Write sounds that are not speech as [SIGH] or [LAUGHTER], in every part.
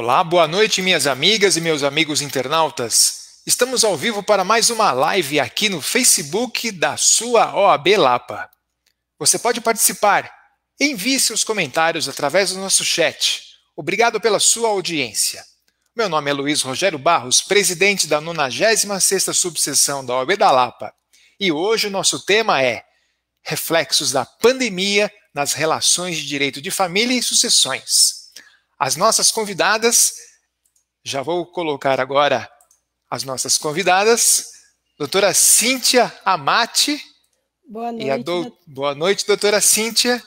Olá, boa noite, minhas amigas e meus amigos internautas. Estamos ao vivo para mais uma live aqui no Facebook da sua OAB Lapa. Você pode participar. Envie seus comentários através do nosso chat. Obrigado pela sua audiência. Meu nome é Luiz Rogério Barros, presidente da 96ª subseção da OAB da Lapa. E hoje o nosso tema é Reflexos da pandemia nas relações de direito de família e sucessões. As nossas convidadas, já vou colocar agora as nossas convidadas, doutora Cíntia Amati. Boa noite. Do... Boa noite, doutora Cíntia.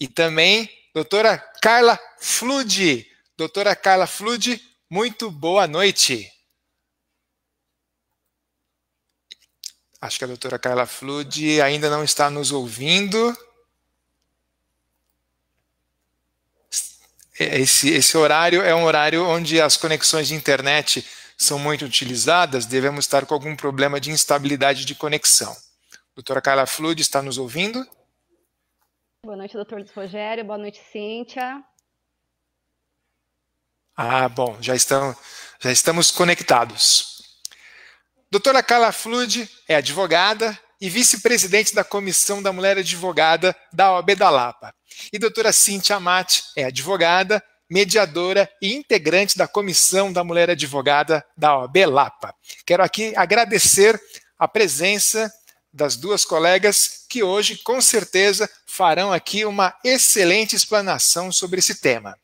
E também doutora Carla Flude. Doutora Carla Flude, muito boa noite. Acho que a doutora Carla Flude ainda não está nos ouvindo. É, esse, esse horário é um horário onde as conexões de internet são muito utilizadas, devemos estar com algum problema de instabilidade de conexão. Doutora Carla Flood está nos ouvindo? Boa noite, doutor Rogério. Boa noite, Cíntia. Ah, bom, já, estão, já estamos conectados. Doutora Carla Flood é advogada e vice-presidente da Comissão da Mulher Advogada da OAB da Lapa. E doutora Cintia Amati é advogada, mediadora e integrante da Comissão da Mulher Advogada da OAB Lapa. Quero aqui agradecer a presença das duas colegas que hoje, com certeza, farão aqui uma excelente explanação sobre esse tema.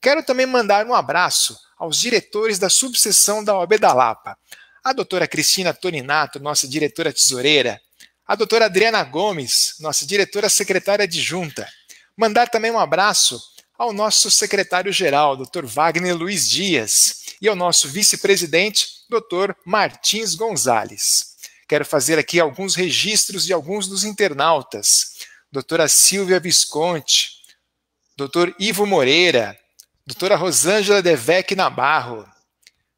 Quero também mandar um abraço aos diretores da subseção da OAB da Lapa. A doutora Cristina Toninato, nossa diretora tesoureira, a doutora Adriana Gomes, nossa diretora secretária adjunta, Mandar também um abraço ao nosso secretário-geral, Dr. Wagner Luiz Dias, e ao nosso vice-presidente, Dr. Martins Gonzalez. Quero fazer aqui alguns registros de alguns dos internautas. Doutora Silvia Visconti, Dr. Ivo Moreira, Doutora Rosângela Devec Nabarro,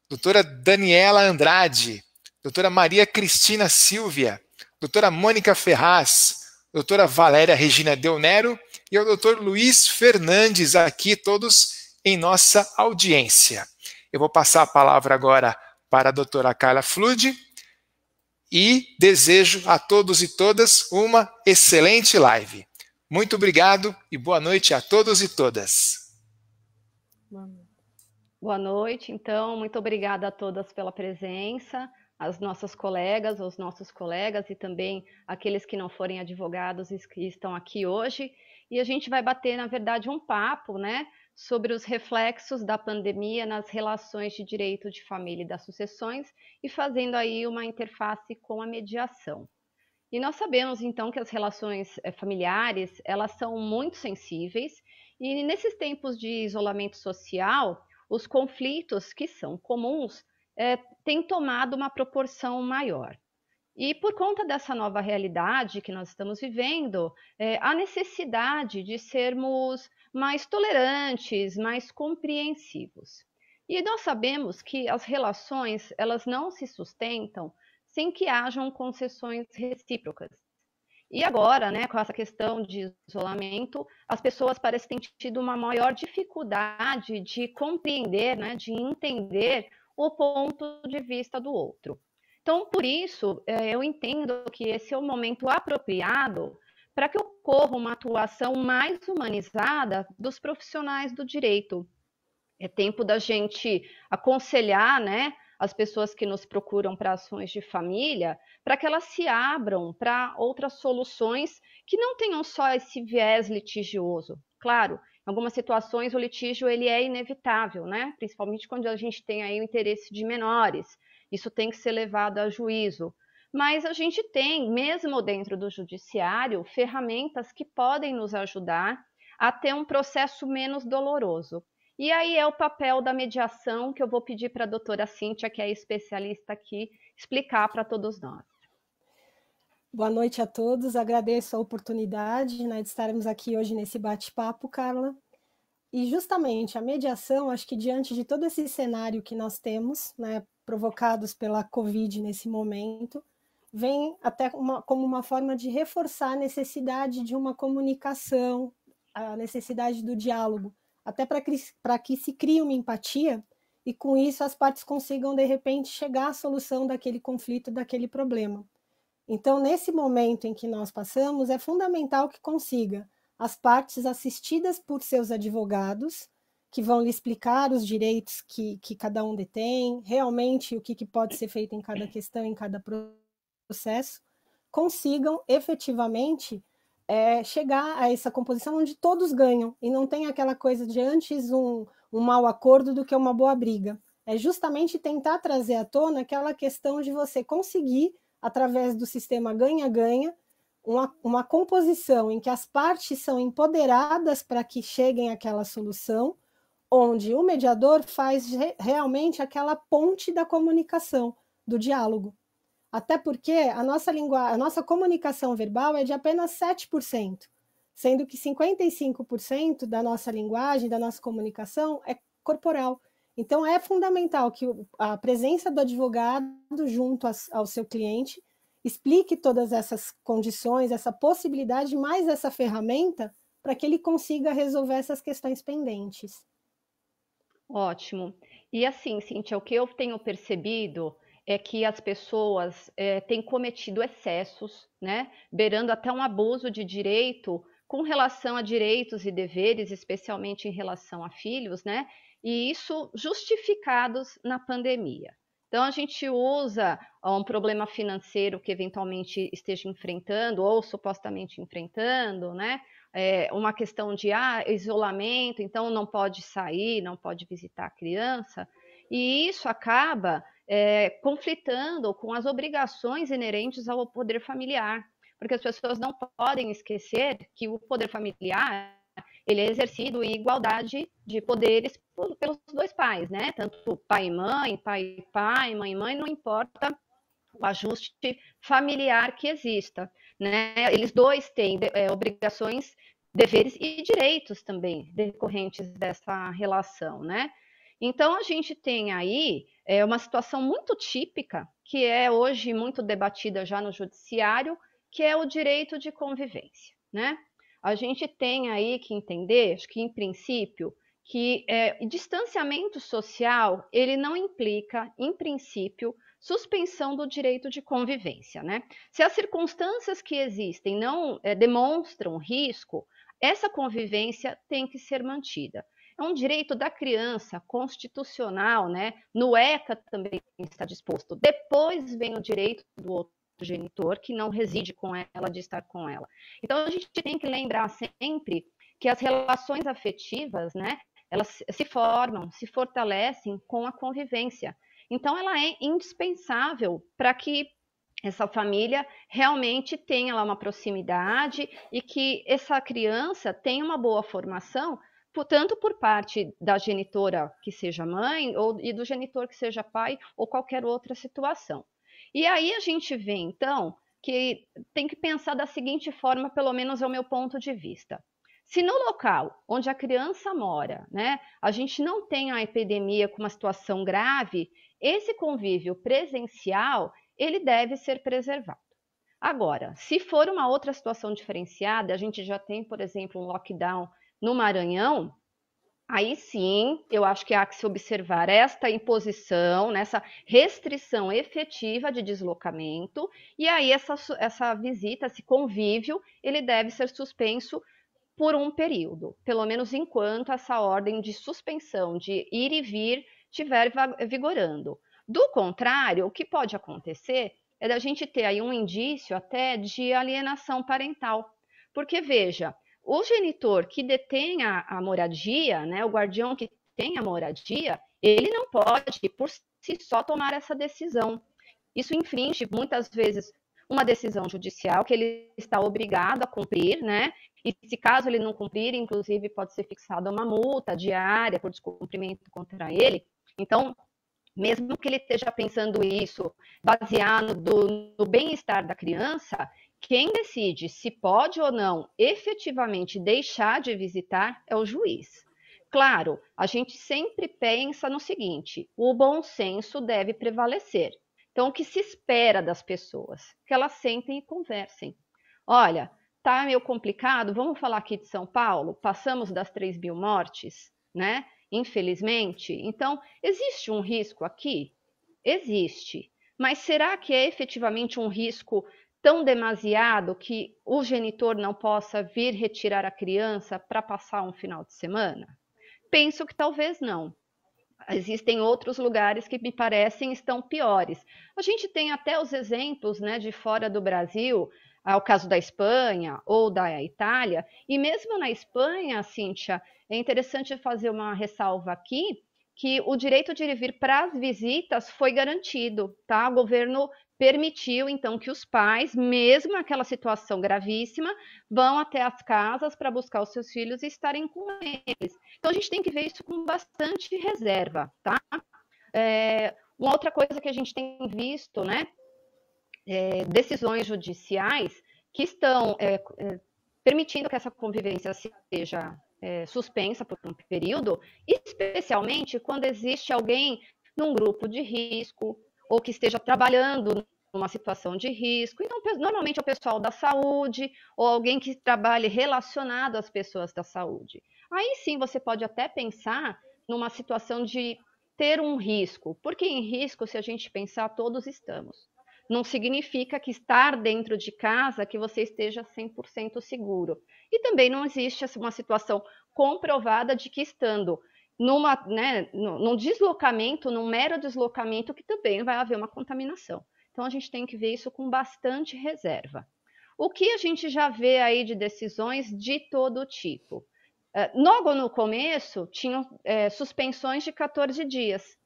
Doutora Daniela Andrade, Doutora Maria Cristina Silvia, Doutora Mônica Ferraz, Doutora Valéria Regina Del Nero e ao Dr. Luiz Fernandes, aqui todos em nossa audiência. Eu vou passar a palavra agora para a doutora Carla Flude e desejo a todos e todas uma excelente live. Muito obrigado e boa noite a todos e todas. Boa noite, então, muito obrigada a todas pela presença, às nossas colegas, aos nossos colegas e também aqueles que não forem advogados e que estão aqui hoje e a gente vai bater, na verdade, um papo, né, sobre os reflexos da pandemia nas relações de direito de família e das sucessões e fazendo aí uma interface com a mediação. E nós sabemos então que as relações eh, familiares, elas são muito sensíveis e nesses tempos de isolamento social, os conflitos que são comuns é, têm tomado uma proporção maior. E por conta dessa nova realidade que nós estamos vivendo, é, a necessidade de sermos mais tolerantes, mais compreensivos. E nós sabemos que as relações elas não se sustentam sem que hajam concessões recíprocas. E agora, né, com essa questão de isolamento, as pessoas parecem ter tido uma maior dificuldade de compreender, né, de entender o ponto de vista do outro. Então, por isso, é, eu entendo que esse é o momento apropriado para que ocorra uma atuação mais humanizada dos profissionais do direito. É tempo da gente aconselhar, né, as pessoas que nos procuram para ações de família, para que elas se abram para outras soluções que não tenham só esse viés litigioso. Claro, em algumas situações o litígio ele é inevitável, né? Principalmente quando a gente tem aí o interesse de menores. Isso tem que ser levado a juízo. Mas a gente tem, mesmo dentro do judiciário, ferramentas que podem nos ajudar a ter um processo menos doloroso. E aí é o papel da mediação que eu vou pedir para a doutora Cíntia, que é especialista aqui, explicar para todos nós. Boa noite a todos, agradeço a oportunidade né, de estarmos aqui hoje nesse bate-papo, Carla. E justamente a mediação, acho que diante de todo esse cenário que nós temos, né, provocados pela Covid nesse momento, vem até uma, como uma forma de reforçar a necessidade de uma comunicação, a necessidade do diálogo, até para que, que se crie uma empatia e com isso as partes consigam de repente chegar à solução daquele conflito, daquele problema. Então, nesse momento em que nós passamos, é fundamental que consiga as partes assistidas por seus advogados que vão lhe explicar os direitos que, que cada um detém, realmente o que, que pode ser feito em cada questão, em cada processo, consigam efetivamente é, chegar a essa composição onde todos ganham e não tem aquela coisa de antes um, um mau acordo do que uma boa briga. É justamente tentar trazer à tona aquela questão de você conseguir, através do sistema ganha-ganha, uma, uma composição em que as partes são empoderadas para que cheguem àquela solução onde o mediador faz re realmente aquela ponte da comunicação, do diálogo. Até porque a nossa, linguagem, a nossa comunicação verbal é de apenas 7%, sendo que 55% da nossa linguagem, da nossa comunicação é corporal. Então, é fundamental que a presença do advogado junto ao seu cliente explique todas essas condições, essa possibilidade, mais essa ferramenta, para que ele consiga resolver essas questões pendentes. Ótimo. E assim, Cintia, o que eu tenho percebido é que as pessoas é, têm cometido excessos, né? Beirando até um abuso de direito com relação a direitos e deveres, especialmente em relação a filhos, né? E isso justificados na pandemia. Então, a gente usa um problema financeiro que eventualmente esteja enfrentando ou supostamente enfrentando, né? é, uma questão de ah, isolamento, então não pode sair, não pode visitar a criança, e isso acaba é, conflitando com as obrigações inerentes ao poder familiar, porque as pessoas não podem esquecer que o poder familiar ele é exercido em igualdade de poderes pelos dois pais, né? Tanto pai e mãe, pai e pai, mãe e mãe, não importa o ajuste familiar que exista. Né? Eles dois têm é, obrigações, deveres e direitos também decorrentes dessa relação, né? Então a gente tem aí é, uma situação muito típica que é hoje muito debatida já no judiciário, que é o direito de convivência, né? A gente tem aí que entender, acho que em princípio, que é, distanciamento social ele não implica, em princípio, suspensão do direito de convivência. Né? Se as circunstâncias que existem não é, demonstram risco, essa convivência tem que ser mantida. É um direito da criança constitucional, né? No ECA também está disposto. Depois vem o direito do outro genitor que não reside com ela de estar com ela. Então a gente tem que lembrar sempre que as relações afetivas, né? Elas se formam, se fortalecem com a convivência. Então, ela é indispensável para que essa família realmente tenha lá uma proximidade e que essa criança tenha uma boa formação, tanto por parte da genitora que seja mãe ou e do genitor que seja pai ou qualquer outra situação. E aí a gente vê então que tem que pensar da seguinte forma, pelo menos é o meu ponto de vista. Se no local onde a criança mora, né, a gente não tem a epidemia com uma situação grave, esse convívio presencial, ele deve ser preservado. Agora, se for uma outra situação diferenciada, a gente já tem, por exemplo, um lockdown no Maranhão, aí sim, eu acho que há que se observar esta imposição, nessa restrição efetiva de deslocamento, e aí essa, essa visita, esse convívio, ele deve ser suspenso por um período, pelo menos enquanto essa ordem de suspensão de ir e vir estiver vigorando. Do contrário, o que pode acontecer é da gente ter aí um indício até de alienação parental. Porque, veja, o genitor que detém a, a moradia, né, o guardião que tem a moradia, ele não pode, por si só, tomar essa decisão. Isso infringe, muitas vezes, uma decisão judicial que ele está obrigado a cumprir, né? E se caso ele não cumprir, inclusive pode ser fixada uma multa diária por descumprimento contra ele. Então, mesmo que ele esteja pensando isso baseado do, no bem-estar da criança, quem decide se pode ou não efetivamente deixar de visitar é o juiz. Claro, a gente sempre pensa no seguinte: o bom senso deve prevalecer. Então, o que se espera das pessoas? Que elas sentem e conversem. Olha, tá meio complicado, vamos falar aqui de São Paulo? Passamos das 3 mil mortes, né? infelizmente. Então, existe um risco aqui? Existe. Mas será que é efetivamente um risco tão demasiado que o genitor não possa vir retirar a criança para passar um final de semana? Penso que talvez não. Existem outros lugares que me parecem estão piores. A gente tem até os exemplos né, de fora do Brasil, ao caso da Espanha ou da Itália, e mesmo na Espanha, Cíntia, é interessante fazer uma ressalva aqui que o direito de ir e vir para as visitas foi garantido, tá? O governo permitiu então que os pais, mesmo naquela situação gravíssima, vão até as casas para buscar os seus filhos e estarem com eles. Então a gente tem que ver isso com bastante reserva, tá? É, uma outra coisa que a gente tem visto, né? É, decisões judiciais que estão é, é permitindo que essa convivência seja é, suspensa por um período, especialmente quando existe alguém num grupo de risco ou que esteja trabalhando numa situação de risco. Então, normalmente é o pessoal da saúde ou alguém que trabalhe relacionado às pessoas da saúde. Aí sim você pode até pensar numa situação de ter um risco, porque em risco, se a gente pensar, todos estamos não significa que estar dentro de casa que você esteja 100% seguro. E também não existe uma situação comprovada de que estando numa, né, num deslocamento, num mero deslocamento, que também vai haver uma contaminação. Então a gente tem que ver isso com bastante reserva. O que a gente já vê aí de decisões de todo tipo? Eh, logo no começo, tinham é, suspensões de 14 dias.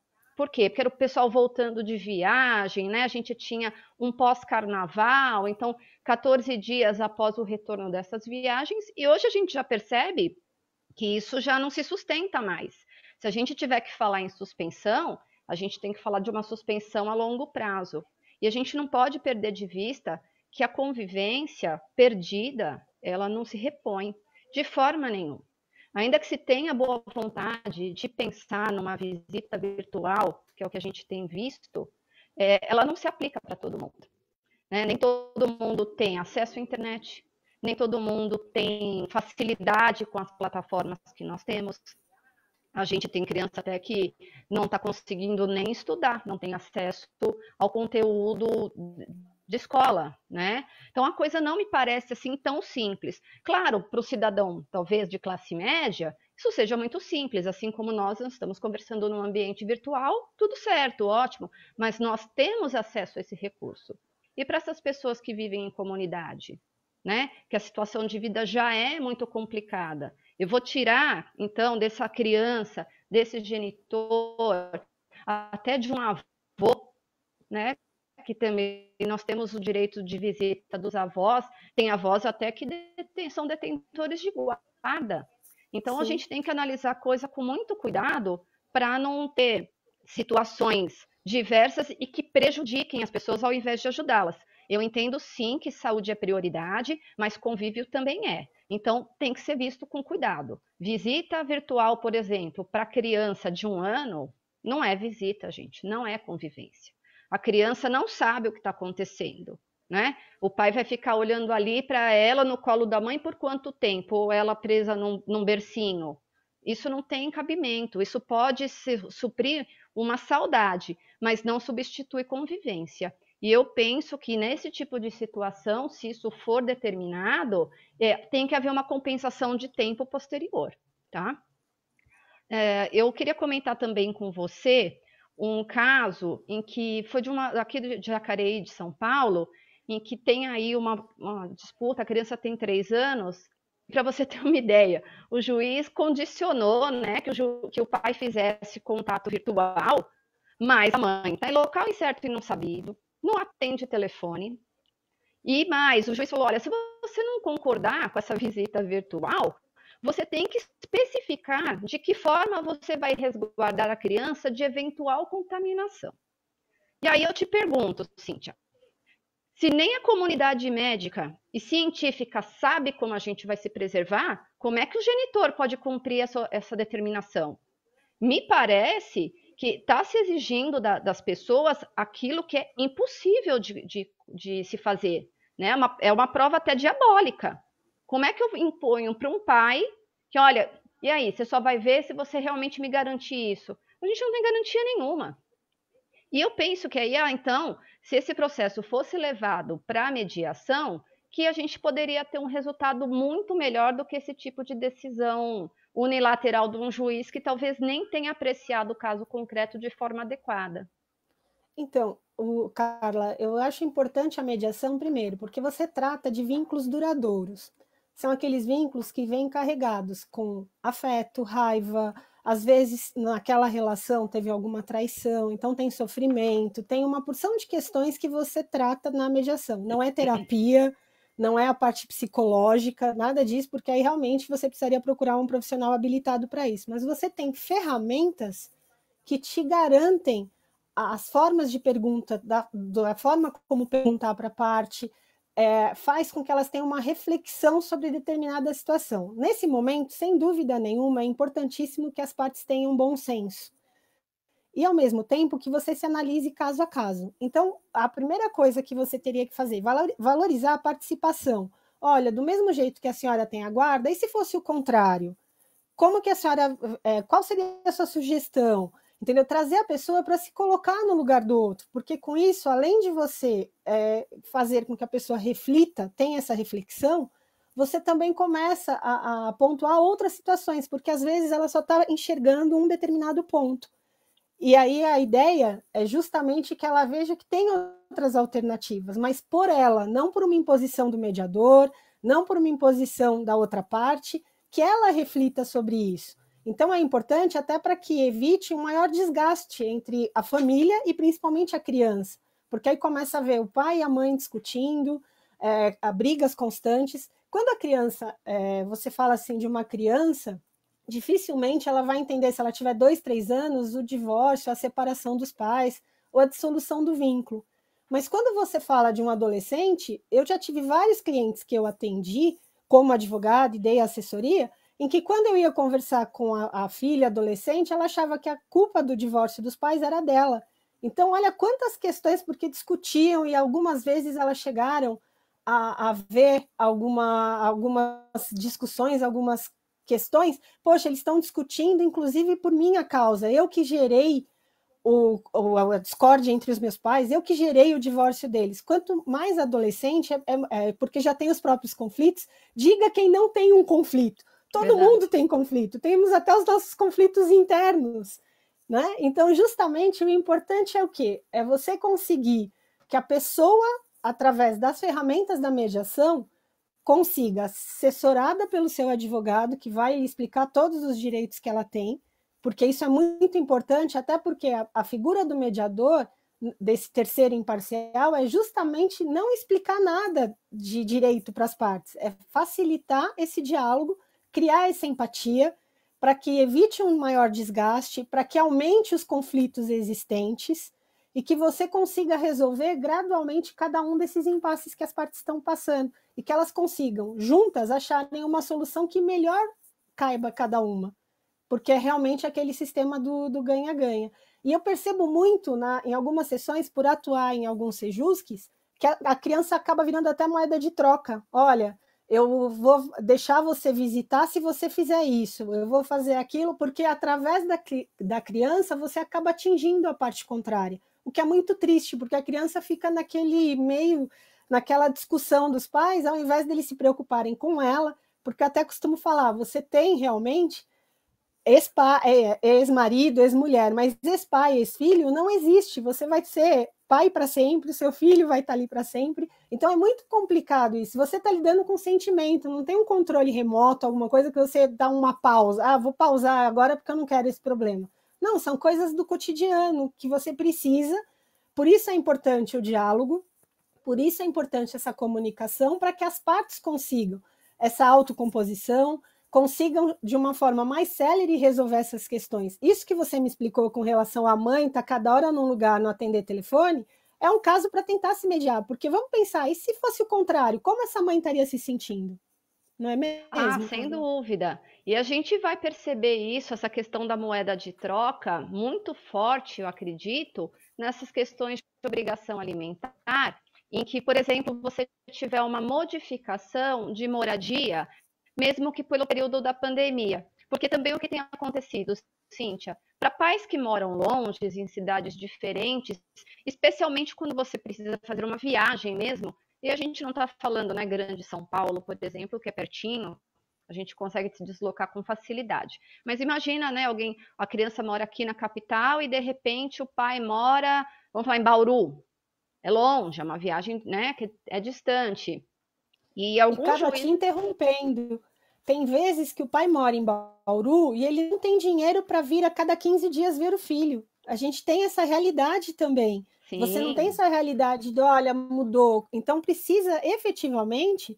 Por quê? Porque era o pessoal voltando de viagem, né? A gente tinha um pós-carnaval, então 14 dias após o retorno dessas viagens, e hoje a gente já percebe que isso já não se sustenta mais. Se a gente tiver que falar em suspensão, a gente tem que falar de uma suspensão a longo prazo. E a gente não pode perder de vista que a convivência perdida, ela não se repõe de forma nenhuma. Ainda que se tenha boa vontade de pensar numa visita virtual, que é o que a gente tem visto, é, ela não se aplica para todo mundo. Né? Nem todo mundo tem acesso à internet, nem todo mundo tem facilidade com as plataformas que nós temos. A gente tem criança até que não está conseguindo nem estudar, não tem acesso ao conteúdo de escola, né? Então a coisa não me parece assim tão simples. Claro, para o cidadão, talvez de classe média, isso seja muito simples, assim como nós estamos conversando num ambiente virtual, tudo certo, ótimo, mas nós temos acesso a esse recurso. E para essas pessoas que vivem em comunidade, né? Que a situação de vida já é muito complicada. Eu vou tirar, então, dessa criança, desse genitor, até de um avô, né? que também nós temos o direito de visita dos avós, tem avós até que são detentores de guarda. Então Sim. a gente tem que analisar a coisa com muito cuidado para não ter situações diversas e que prejudiquem as pessoas ao invés de ajudá-las. Eu entendo sim que saúde é prioridade, mas convívio também é. Então tem que ser visto com cuidado. Visita virtual, por exemplo, para criança de um ano, não é visita, gente, não é convivência. A criança não sabe o que está acontecendo, né? O pai vai ficar olhando ali para ela no colo da mãe por quanto tempo, ou ela presa num, num bercinho. Isso não tem cabimento, isso pode suprir uma saudade, mas não substitui convivência. E eu penso que nesse tipo de situação, se isso for determinado, é, tem que haver uma compensação de tempo posterior, tá? É, eu queria comentar também com você um caso em que foi de uma aqui de Jacareí de São Paulo, em que tem aí uma, uma disputa, a criança tem três anos. Para você [LAUGHS] ter uma ideia, o juiz condicionou, né, que o, ju, que o pai fizesse contato virtual, mas a mãe está em local incerto e não sabido, não atende telefone. E mais, o juiz falou: olha, se você não concordar com essa visita virtual, você tem que especificar de que forma você vai resguardar a criança de eventual contaminação. E aí eu te pergunto, Cíntia, se nem a comunidade médica e científica sabe como a gente vai se preservar, como é que o genitor pode cumprir essa, essa determinação? Me parece que está se exigindo da, das pessoas aquilo que é impossível de, de, de se fazer. Né? É uma, é uma prova até diabólica. Como é que eu imponho para um pai que, olha, e aí, você só vai ver se você realmente me garantir isso? A gente não tem garantia nenhuma. E eu penso que aí, ah, então, se esse processo fosse levado para a mediação, que a gente poderia ter um resultado muito melhor do que esse tipo de decisão unilateral de um juiz que talvez nem tenha apreciado o caso concreto de forma adequada. Então, o, Carla, eu acho importante a mediação primeiro, porque você trata de vínculos duradouros são aqueles vínculos que vêm carregados com afeto, raiva, às vezes naquela relação teve alguma traição, então tem sofrimento, tem uma porção de questões que você trata na mediação. Não é terapia, não é a parte psicológica, nada disso, porque aí realmente você precisaria procurar um profissional habilitado para isso. Mas você tem ferramentas que te garantem as formas de pergunta, da, da forma como perguntar para a parte, é, faz com que elas tenham uma reflexão sobre determinada situação. Nesse momento, sem dúvida nenhuma, é importantíssimo que as partes tenham bom senso. E ao mesmo tempo que você se analise caso a caso. Então, a primeira coisa que você teria que fazer, valorizar a participação. Olha, do mesmo jeito que a senhora tem a guarda, e se fosse o contrário? Como que a senhora. É, qual seria a sua sugestão? entendeu? Trazer a pessoa para se colocar no lugar do outro, porque com isso, além de você é, fazer com que a pessoa reflita, tenha essa reflexão, você também começa a, a pontuar outras situações, porque às vezes ela só está enxergando um determinado ponto. E aí a ideia é justamente que ela veja que tem outras alternativas, mas por ela, não por uma imposição do mediador, não por uma imposição da outra parte, que ela reflita sobre isso. Então, é importante até para que evite um maior desgaste entre a família e principalmente a criança, porque aí começa a ver o pai e a mãe discutindo, é, brigas constantes. Quando a criança, é, você fala assim de uma criança, dificilmente ela vai entender, se ela tiver dois, três anos, o divórcio, a separação dos pais ou a dissolução do vínculo. Mas quando você fala de um adolescente, eu já tive vários clientes que eu atendi como advogado e dei assessoria em que quando eu ia conversar com a, a filha adolescente, ela achava que a culpa do divórcio dos pais era dela. Então, olha quantas questões, porque discutiam e algumas vezes elas chegaram a, a, ver alguma, algumas discussões, algumas questões. Poxa, eles estão discutindo, inclusive por minha causa. Eu que gerei o, o, a discórdia entre os meus pais, eu que gerei o divórcio deles. Quanto mais adolescente, é, é, é porque já tem os próprios conflitos, diga quem não tem um conflito todo Verdade. mundo tem conflito, temos até os nossos conflitos internos, né? Então, justamente o importante é o quê? É você conseguir que a pessoa, através das ferramentas da mediação, consiga assessorada pelo seu advogado, que vai explicar todos os direitos que ela tem, porque isso é muito importante, até porque a, a figura do mediador, desse terceiro imparcial, é justamente não explicar nada de direito para as partes, é facilitar esse diálogo criar essa empatia para que evite um maior desgaste, para que aumente os conflitos existentes e que você consiga resolver gradualmente cada um desses impasses que as partes estão passando e que elas consigam, juntas, acharem uma solução que melhor caiba cada uma, porque é realmente aquele sistema do ganha-ganha. E eu percebo muito na, em algumas sessões, por atuar em alguns sejusques, que a, a criança acaba virando até moeda de troca. Olha, eu vou deixar você visitar se você fizer isso, eu vou fazer aquilo, porque através da, da criança você acaba atingindo a parte contrária, o que é muito triste, porque a criança fica naquele meio, naquela discussão dos pais, ao invés deles se preocuparem com ela, porque até costumo falar, você tem realmente é, ex-marido, ex marido ex mulher mas ex-pai, ex-filho não existe. Você vai ser pai para sempre, seu filho vai estar tá ali para sempre. Então é muito complicado isso. Você está lidando com sentimento, não tem um controle remoto, alguma coisa que você dá uma pausa. Ah, vou pausar agora porque eu não quero esse problema. Não, são coisas do cotidiano que você precisa. Por isso é importante o diálogo, por isso é importante essa comunicação para que as partes consigam essa autocomposição, consigam, de uma forma mais célere, resolver essas questões. Isso que você me explicou com relação à mãe estar tá cada hora num lugar, não atender telefone, é um caso para tentar se mediar, porque vamos pensar, e se fosse o contrário, como essa mãe estaria se sentindo? Não é mesmo? Ah, sem dúvida. E a gente vai perceber isso, essa questão da moeda de troca, muito forte, eu acredito, nessas questões de obrigação alimentar, em que, por exemplo, você tiver uma modificação de moradia mesmo que pelo período da pandemia. Porque também o que tem acontecido, Cíntia, para pais que moram longe, em cidades diferentes, especialmente quando você precisa fazer uma viagem mesmo, e a gente não está falando, né, grande São Paulo, por exemplo, que é pertinho, a gente consegue se deslocar com facilidade. Mas imagina, né, alguém, a criança mora aqui na capital e de repente o pai mora, vamos falar em Bauru. É longe, é uma viagem, né, que é distante. E algum Cara, juiz... te interrompendo. Tem vezes que o pai mora em Bauru e ele não tem dinheiro para vir a cada 15 dias ver o filho. A gente tem essa realidade também. Sim. Você não tem essa realidade do, olha, mudou. Então precisa efetivamente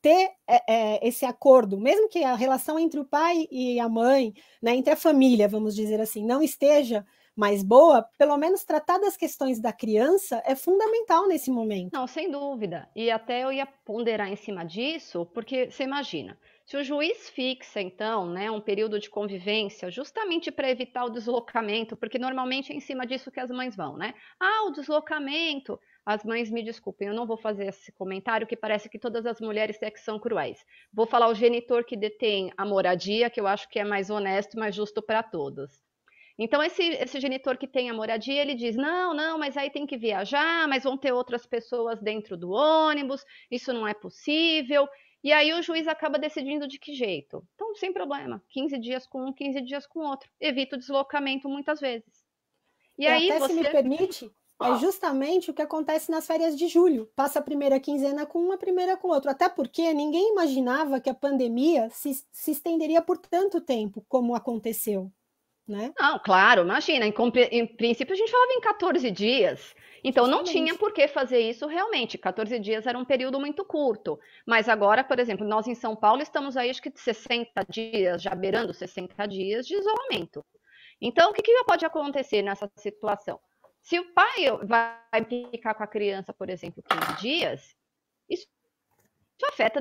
ter é, é, esse acordo, mesmo que a relação entre o pai e a mãe, né, entre a família, vamos dizer assim, não esteja mais boa, pelo menos tratar das questões da criança é fundamental nesse momento. Não, sem dúvida. E até eu ia ponderar em cima disso, porque você imagina, se o juiz fixa, então, né, um período de convivência, justamente para evitar o deslocamento, porque normalmente é em cima disso que as mães vão, né? Ah, o deslocamento. As mães me desculpem, eu não vou fazer esse comentário que parece que todas as mulheres é que são cruéis. Vou falar o genitor que detém a moradia, que eu acho que é mais honesto, mais justo para todas. Então, esse, esse genitor que tem a moradia, ele diz: não, não, mas aí tem que viajar, mas vão ter outras pessoas dentro do ônibus, isso não é possível. E aí o juiz acaba decidindo de que jeito. Então, sem problema, 15 dias com um, 15 dias com outro. Evita o deslocamento muitas vezes. E, e é, aí, até você... se me permite, é justamente o que acontece nas férias de julho. Passa a primeira quinzena com uma, a primeira com outro Até porque ninguém imaginava que a pandemia se, se estenderia por tanto tempo como aconteceu né? Não, claro, imagina. Em, em princípio, a gente falava em 14 dias. Então, Exatamente. não tinha por que fazer isso realmente. 14 dias era um período muito curto. Mas agora, por exemplo, nós em São Paulo estamos aí, acho que 60 dias, já beirando 60 dias de isolamento. Então, o que, que pode acontecer nessa situação? Se o pai vai ficar com a criança, por exemplo, 15 dias, isso afeta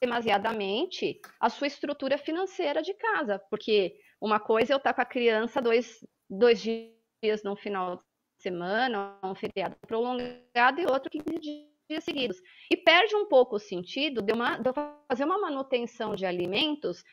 demasiadamente a sua estrutura financeira de casa, porque uma coisa é eu estar tá com a criança dois, dois dias no final de semana, um feriado prolongado e outro 15 dias seguidos. E perde um pouco o sentido de, uma, de fazer uma manutenção de alimentos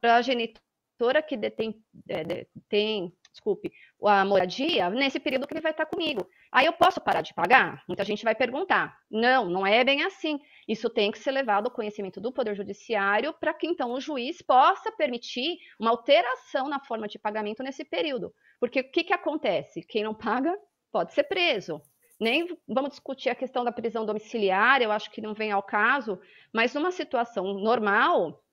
para a genitora que detém, é, tem desculpe, a moradia nesse período que ele vai estar comigo. Aí eu posso parar de pagar? Muita gente vai perguntar. Não, não é bem assim. Isso tem que ser levado ao conhecimento do Poder Judiciário para que então o juiz possa permitir uma alteração na forma de pagamento nesse período. Porque o que, que acontece? Quem não paga pode ser preso. Nem vamos discutir a questão da prisão domiciliar, eu acho que não vem ao caso, mas numa situação normal,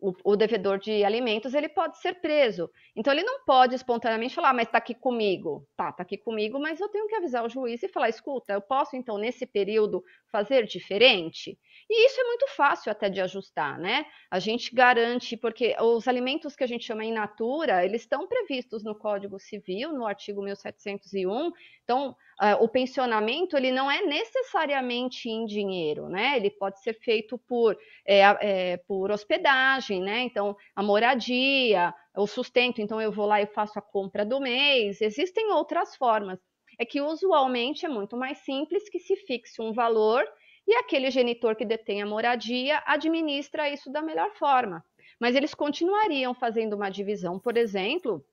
o, o, devedor de alimentos, ele pode ser preso. Então, ele não pode espontaneamente falar, ah, mas está aqui comigo. Tá, tá aqui comigo, mas eu tenho que avisar o juiz e falar, escuta, eu posso, então, nesse período, fazer diferente? E isso é muito fácil até de ajustar, né? A gente garante, porque os alimentos que a gente chama in natura, eles estão previstos no Código Civil, no artigo 1701. Então, uh, o pensionamento, ele não é necessariamente em dinheiro, né? Ele pode ser feito por, é, é, por hospedagem, né? Então, a moradia, o sustento. Então, eu vou lá e faço a compra do mês. Existem outras formas. É que usualmente é muito mais simples que se fixe um valor e aquele genitor que detém a moradia administra isso da melhor forma. Mas eles continuariam fazendo uma divisão, por exemplo,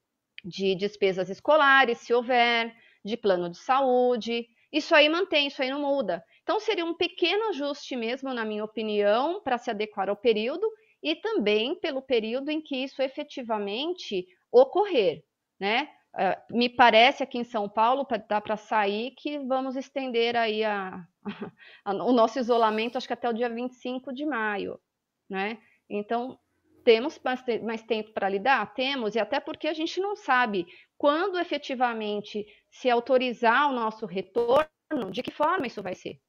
de despesas escolares, se houver, de plano de saúde. Isso aí mantém, isso aí não muda. Então, seria um pequeno ajuste mesmo, na minha opinião, para se adequar ao período e também pelo período em que isso efetivamente ocorrer, né? É, me parece aqui em São Paulo, dá para sair, que vamos estender aí a, [LAUGHS] a, o nosso isolamento, acho que até o dia 25 de maio, né? Então, temos mais, mais tempo para lidar? Temos, e até porque a gente não sabe quando efetivamente se autorizar o nosso retorno, de que forma isso vai ser.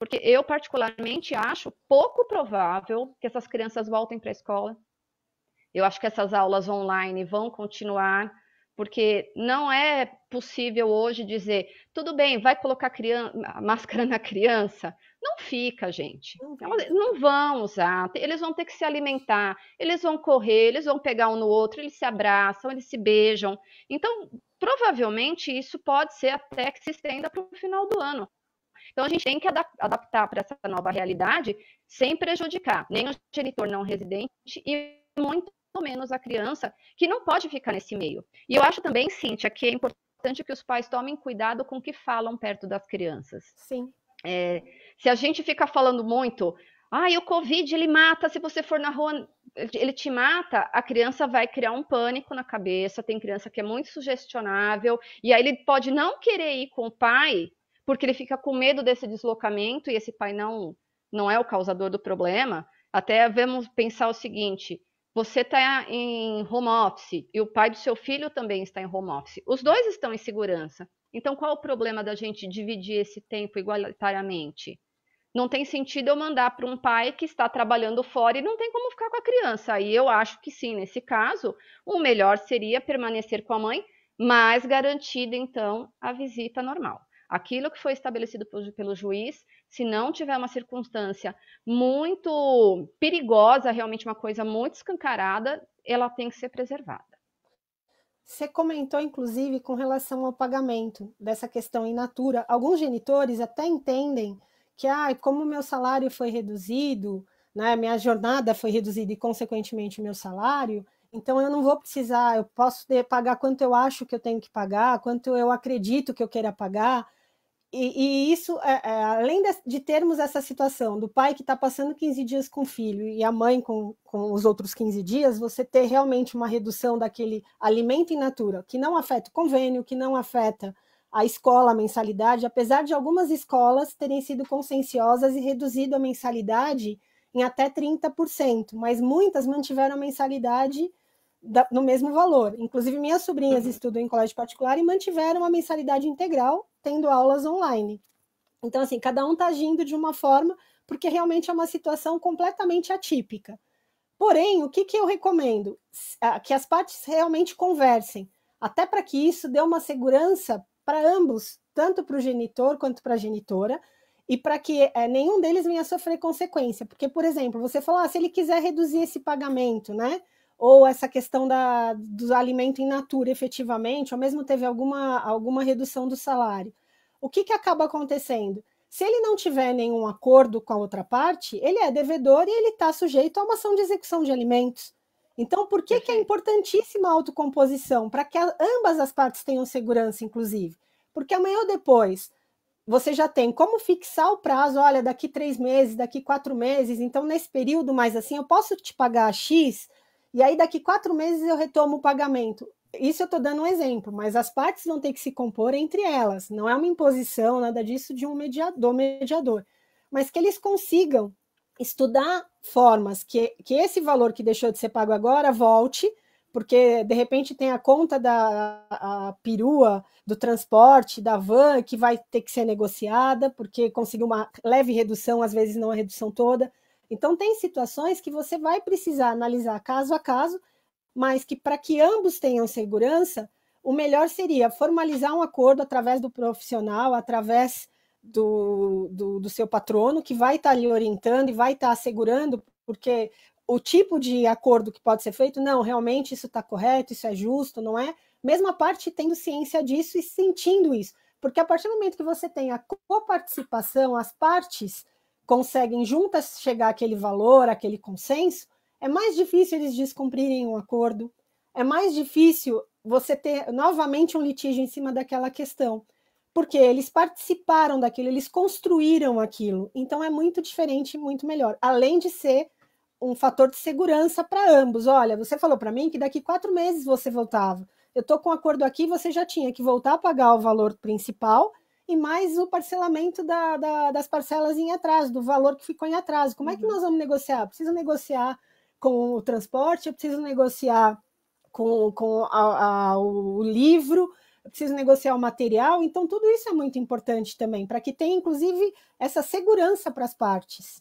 Porque eu, particularmente, acho pouco provável que essas crianças voltem para a escola. Eu acho que essas aulas online vão continuar porque não é possível hoje dizer, tudo bem, vai colocar criança, máscara na criança. Não fica, gente. Não, é não vão usar. Eles vão ter que se alimentar, eles vão correr, eles vão pegar um no outro, eles se abraçam, eles se beijam. Então, provavelmente, isso pode ser até que se estenda para o final do ano. Então, a gente tem que adaptar para essa nova realidade sem prejudicar nem o genitor não residente e muito menos a criança, que não pode ficar nesse meio. E eu acho também, Cíntia, que é importante que os pais tomem cuidado com o que falam perto das crianças. Sim. É, se a gente fica falando muito, ah, o Covid ele mata, se você for na rua, ele te mata, a criança vai criar um pânico na cabeça, tem criança que é muito sugestionável, e aí ele pode não querer ir com o pai, porque ele fica com medo desse deslocamento, e esse pai não, não é o causador do problema. Até vamos pensar o seguinte: você está em home office e o pai do seu filho também está em home office. Os dois estão em segurança. Então, qual o problema da gente dividir esse tempo igualitariamente? Não tem sentido eu mandar para um pai que está trabalhando fora e não tem como ficar com a criança. Aí eu acho que sim, nesse caso, o melhor seria permanecer com a mãe, mas garantida então a visita normal. Aquilo que foi estabelecido pelo juiz se não tiver uma circunstância muito perigosa, realmente uma coisa muito escancarada, ela tem que ser preservada. Você comentou, inclusive, com relação ao pagamento dessa questão in natura. Alguns genitores até entendem que, ah, como meu salário foi reduzido, né, minha jornada foi reduzida e, consequentemente, meu salário, então eu não vou precisar, eu posso pagar quanto eu acho que eu tenho que pagar, quanto eu acredito que eu queira pagar. E, e isso, é, é, além de, de, termos essa situação do pai que está passando 15 dias com o filho e a mãe com, com os outros 15 dias, você ter realmente uma redução daquele alimento in natura, que não afeta o convênio, que não afeta a escola, a mensalidade, apesar de algumas escolas terem sido conscienciosas e reduzido a mensalidade em até 30%, mas muitas mantiveram a mensalidade da, no mesmo valor. Inclusive, minhas sobrinhas uhum. estudam em colégio particular e mantiveram a mensalidade integral tendo aulas online. Então, assim, cada um está agindo de uma forma, porque realmente é uma situação completamente atípica. Porém, o que, que eu recomendo? Ah, que as partes realmente conversem, até para que isso dê uma segurança para ambos, tanto para o genitor quanto para a genitora, e para que é, nenhum deles venha sofrer consequência. Porque, por exemplo, você falar, ah, se ele quiser reduzir esse pagamento, né? ou essa questão da, do alimento in natura efetivamente, ou mesmo teve alguma, alguma redução do salário. O que, que acaba acontecendo? Se ele não tiver nenhum acordo com a outra parte, ele é devedor e ele está sujeito a uma ação de execução de alimentos. Então, por que, que é importantíssima a autocomposição? Para que ambas as partes tenham segurança, inclusive. Porque amanhã ou depois, você já tem como fixar o prazo, olha, daqui três meses, daqui quatro meses, então nesse período mais assim, eu posso te pagar X, e aí, daqui quatro meses, eu retomo o pagamento. Isso eu estou dando um exemplo, mas as partes vão ter que se compor entre elas. Não é uma imposição, nada disso de um mediador, mediador. Mas que eles consigam estudar formas que, que esse valor que deixou de ser pago agora volte, porque de repente tem a conta da a, a perua, do transporte, da van, que vai ter que ser negociada, porque conseguiu uma leve redução, às vezes não a redução toda. Então, tem situações que você vai precisar analisar caso a caso, mas que para que ambos tenham segurança, o melhor seria formalizar um acordo através do profissional, através do, do, do seu patrono, que vai estar tá lhe orientando e vai estar tá assegurando, porque o tipo de acordo que pode ser feito, não, realmente isso está correto, isso é justo, não é? Mesmo a parte tendo ciência disso e sentindo isso. Porque a partir do momento que você tem a coparticipação, as partes conseguem juntas chegar àquele valor, àquele consenso, é mais difícil eles descumprirem um acordo, é mais difícil você ter novamente um litígio em cima daquela questão, porque eles participaram daquilo, eles construíram aquilo. Então é muito diferente e muito melhor, além de ser um fator de segurança para ambos. Olha, você falou para mim que daqui quatro meses você voltava. Eu estou com um acordo aqui, você já tinha que voltar a pagar o valor principal e mais o parcelamento da, da, das parcelas em atraso, do valor que ficou em atraso. Como uhum. é que uhum. nós vamos negociar? preciso negociar com o transporte, eu preciso negociar com, com a, a, o livro, eu preciso negociar o material. Então, tudo isso é muito importante também, para que tenha, inclusive, essa segurança para as partes.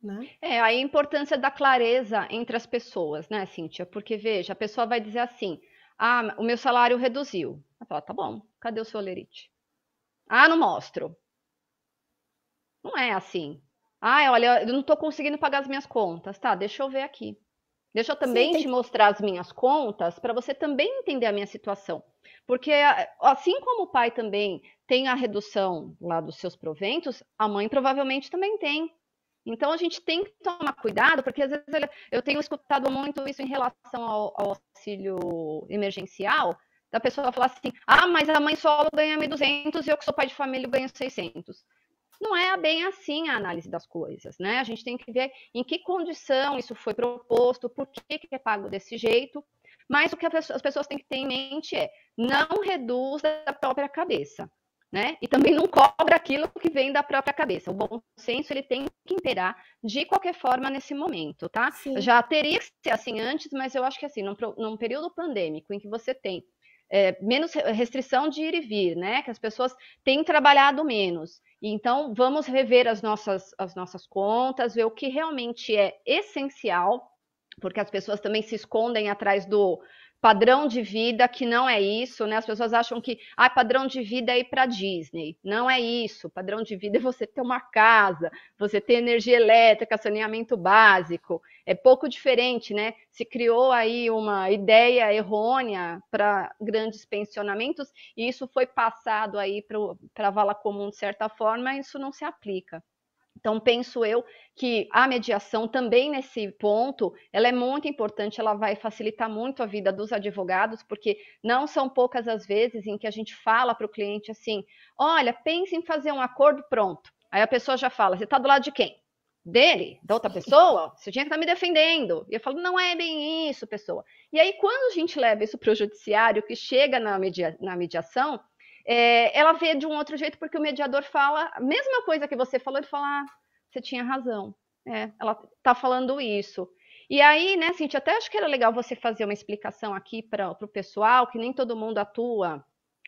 Né? É, a importância da clareza entre as pessoas, né, Cíntia? Porque, veja, a pessoa vai dizer assim, ah, o meu salário reduziu. Ela fala, tá bom, cadê o seu alerite? Ah, não mostro. Não é assim. Ah, olha, eu não estou conseguindo pagar as minhas contas. Tá, deixa eu ver aqui. Deixa eu também Sim, te mostrar as minhas contas para você também entender a minha situação. Porque ah, assim como o pai também tem a redução lá dos seus proventos, a mãe provavelmente também tem. Então a gente tem que tomar cuidado, porque às vezes eu tenho escutado muito isso em relação ao, ao auxílio emergencial, da pessoa falar assim, ah, mas a mãe solo ganha 1.200 e eu que sou pai de família ganho 600. Não é bem assim a análise das coisas, né? A gente tem que ver em que condição isso foi proposto, por que, que é pago desse jeito, mas o que as pessoas têm que ter em mente é, não reduz da própria cabeça, né? E também não cobra aquilo que vem da própria cabeça. O bom senso, ele tem que imperar de qualquer forma nesse momento, tá? Sim. Já teria que ser assim antes, mas eu acho que assim, num, num período pandêmico em que você tem é, menos restrição de ir e vir, né? Que as pessoas têm trabalhado menos. Então, vamos rever as nossas, as nossas contas, ver o que realmente é essencial, porque as pessoas também se escondem atrás do padrão de vida que não é isso, né? As pessoas acham que ah, padrão de vida é ir para Disney. Não é isso. Padrão de vida é você ter uma casa, você ter energia elétrica, saneamento básico é pouco diferente, né? Se criou aí uma ideia errônea para grandes pensionamentos e isso foi passado aí para a vala comum de certa forma, isso não se aplica. Então, penso eu que a mediação também nesse ponto, ela é muito importante, ela vai facilitar muito a vida dos advogados, porque não são poucas as vezes em que a gente fala para o cliente assim, olha, pense em fazer um acordo pronto. Aí a pessoa já fala, você está do lado de quem? dele, da outra pessoa, você tinha que estar me defendendo. E eu falo, não é bem isso, pessoa. E aí, quando a gente leva isso para o judiciário, que chega na, media, na mediação, é, ela vê de um outro jeito, porque o mediador fala a mesma coisa que você falou, ele fala, ah, você tinha razão, é, ela está falando isso. E aí, né, Cintia, até acho que era legal você fazer uma explicação aqui para o pessoal, que nem todo mundo atua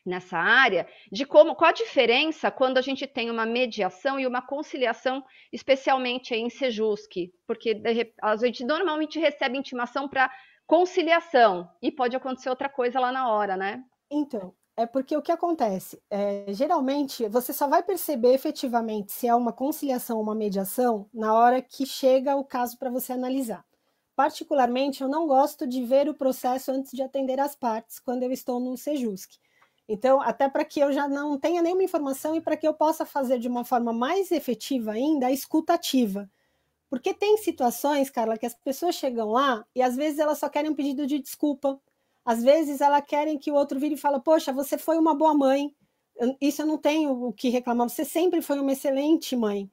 nessa área, de como qual a diferença quando a gente tem uma mediação e uma conciliação, especialmente em sejusque porque a gente normalmente recebe intimação para conciliação e pode acontecer outra coisa lá na hora, né? Então, é porque o que acontece? É, geralmente, você só vai perceber efetivamente se é uma conciliação ou uma mediação na hora que chega o caso para você analisar. Particularmente, eu não gosto de ver o processo antes de atender as partes quando eu estou no Sejusque. Então, até para que eu já não tenha nenhuma informação e para que eu possa fazer de uma forma mais efetiva ainda a escutativa. Porque tem situações, Carla, que as pessoas chegam lá e às vezes elas só querem um pedido de desculpa. Às vezes elas querem que o outro vire e fale: Poxa, você foi uma boa mãe. Isso eu não tenho o que reclamar. Você sempre foi uma excelente mãe.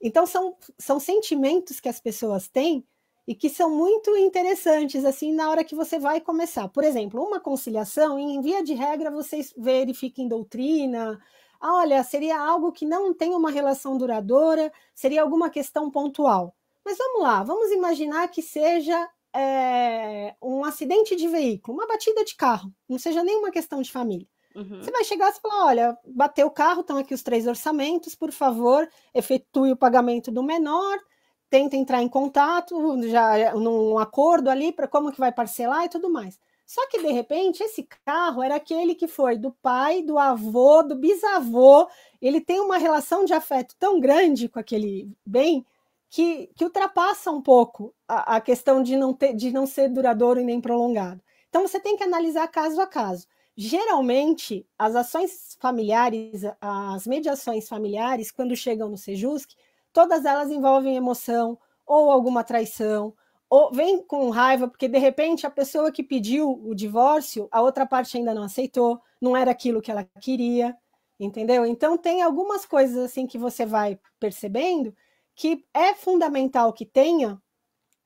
Então, são, são sentimentos que as pessoas têm e que são muito interessantes assim na hora que você vai começar. Por exemplo, uma conciliação, em via de regra, vocês verifiquem doutrina, ah, olha, seria algo que não tem uma relação duradoura, seria alguma questão pontual. Mas vamos lá, vamos imaginar que seja é, um acidente de veículo, uma batida de carro, não seja nenhuma questão de família. Uhum. Você vai chegar e falar: olha, bateu o carro, estão aqui os três orçamentos, por favor, efetue o pagamento do menor, tenta entrar em contato, já é num acordo ali para como que vai parcelar e tudo mais. Só que de repente esse carro era aquele que foi do pai, do avô, do bisavô. Ele tem uma relação de afeto tão grande com aquele bem que, que ultrapassa um pouco a, a questão de não, ter, de não ser duradouro e nem prolongado. Então você tem que analisar caso a caso. Geralmente, as ações familiares, as mediações familiares, quando chegam no Sejusc, todas elas envolvem emoção ou alguma traição, ou vem com raiva, porque de repente a pessoa que pediu o divórcio, a outra parte ainda não aceitou, não era aquilo que ela queria, entendeu? Então tem algumas coisas assim que você vai percebendo que é fundamental que tenha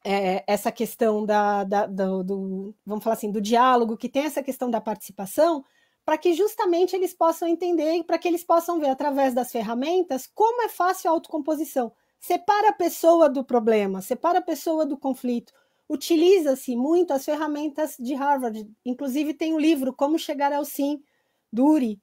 é, essa questão da, da do, do, vamos falar assim, do diálogo, que tem essa questão da participação, para que justamente eles possam entender e para que eles possam ver através das ferramentas como é fácil a autocomposição. Separa a pessoa do problema, separa a pessoa do conflito. Utiliza-se muito as ferramentas de Harvard. Inclusive, tem um livro, Como Chegar ao Sim, do Uri,